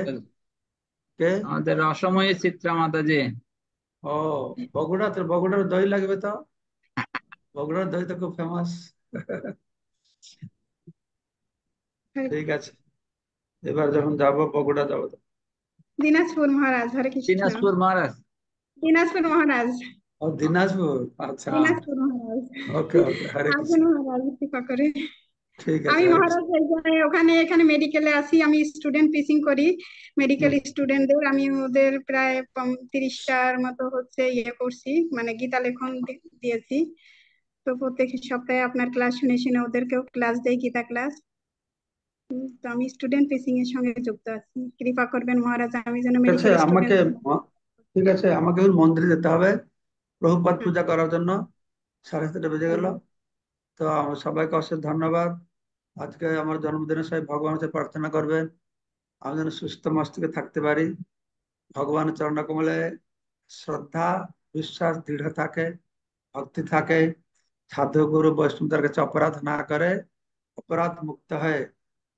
কে আমাদের রসময় চিত্রা মাতাজি ও বগুড়া তোর বগুড়ার দই লাগবে তো বগুড়ার দই তো খুব ফেমাস ঠিক আছে এবার যখন যাব বগুড়া যাবো তো দিনাজপুর মহারাজ হরে কৃষ্ণ দিনাজপুর মহারাজ দিনাজপুর মহারাজ ও দিনাজপুর আচ্ছা দিনাজপুর মহারাজ ওকে ওকে হরে কৃষ্ণ মহারাজ কৃপা করে আমি আচ্ছা। মহারাজ ওখানে এখানে মেডিকেলে আসি আমি স্টুডেন্ট পিসিং করি মেডিকেল স্টুডেন্টদের আমি ওদের প্রায় তিরিশটার মতো হচ্ছে ইয়ে করছি মানে গীতা লেখন দিয়েছি তো প্রত্যেক সপ্তাহে আপনার ক্লাস শুনে শুনে ওদেরকেও ক্লাস দেয় গীতা ক্লাস তো আমি স্টুডেন্ট পিসিং এর সঙ্গে যুক্ত আছি কৃপা করবেন মহারাজ আমি যেন মেডিকেল আমাকে ঠিক আছে আমাকে মন্দিরে যেতে হবে প্রভুপাত পূজা করার জন্য সাড়ে সাতটা বেজে গেল তো সবাইকে অশেষ ধন্যবাদ আজকে আমার জন্মদিনের সবাই ভগবানের প্রার্থনা করবেন আমি যেন সুস্থ মস্তিকে থাকতে পারি ভগবান চরণ কমলে শ্রদ্ধা বিশ্বাস দৃঢ় থাকে ভক্তি থাকে সাধুগুরু বৈষ্ণব তার কাছে অপরাধ না করে অপরাধ মুক্ত হয়ে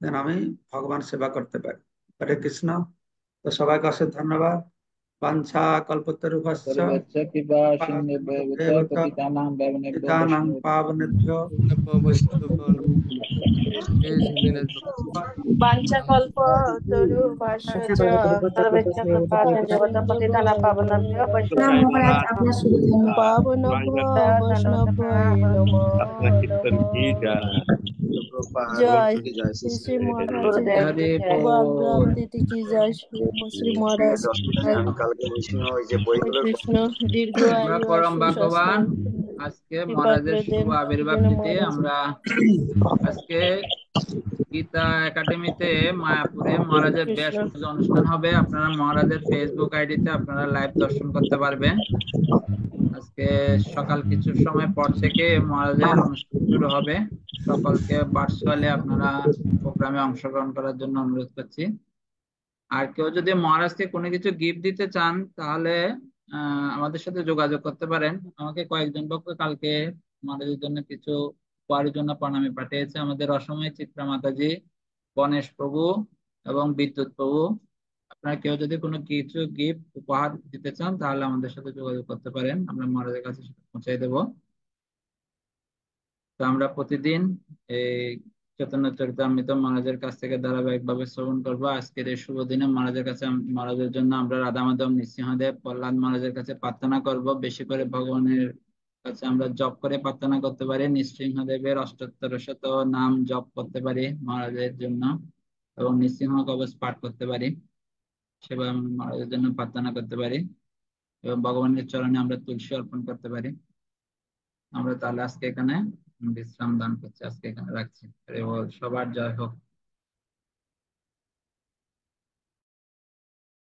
যেন আমি ভগবান সেবা করতে পারি হরে কৃষ্ণ তো সবাইকে অশেষ ধন্যবাদ पंचा कल्पतरुभस्य पितानां पावनेभ्यो पावनभ्यो वैष्णव ভগবান আজকে মহারাজের শুভ আবির্ভাব দিতে আমরা আজকে গীতা একাডেমিতে মায়াপুরে মহারাজের বেশ অনুষ্ঠান হবে আপনারা মহারাজের ফেসবুক আইডিতে আপনারা লাইভ দর্শন করতে পারবেন আজকে সকাল কিছু সময় পর থেকে মহারাজের অনুষ্ঠান শুরু হবে সকলকে ভার্চুয়ালি আপনারা প্রোগ্রামে অংশগ্রহণ করার জন্য অনুরোধ করছি আর কেউ যদি মহারাজকে কোনো কিছু গিফট দিতে চান তাহলে আমাদের সাথে যোগাযোগ করতে পারেন আমাকে কয়েকজন ভক্ত কালকে মহারাজের জন্য কিছু পাওয়ার জন্য প্রণামী পাঠিয়েছে আমাদের অসময়ে চিত্রা মাতাজি গণেশ প্রভু এবং বিদ্যুৎ প্রভু আপনারা কেউ যদি কোনো কিছু গিফট উপহার দিতে চান তাহলে আমাদের সাথে যোগাযোগ করতে পারেন আমরা মহারাজের কাছে সেটা পৌঁছাই দেব তো আমরা প্রতিদিন এই চৈতন্য তো মহারাজের কাছ থেকে ধারাবাহিকভাবে শ্রবণ করবো আজকের এই শুভ দিনে মহারাজের কাছে মহারাজের জন্য আমরা রাধা মাধব নৃসিংহদেব প্রহ্লাদ মহারাজের কাছে প্রার্থনা করব বেশি করে ভগবানের কাছে আমরা জপ করে প্রার্থনা করতে পারি নৃসিংহদেবের অষ্টোত্তর শত নাম জপ করতে পারি মহারাজের জন্য এবং নৃসিংহ কবচ পাঠ করতে পারি সেবা মহারাজের জন্য প্রার্থনা করতে পারি এবং ভগবানের চরণে আমরা তুলসী অর্পণ করতে পারি আমরা তাহলে আজকে এখানে বিশ্রাম দান করছি আজকে এখানে রাখছি সবার জয় হোক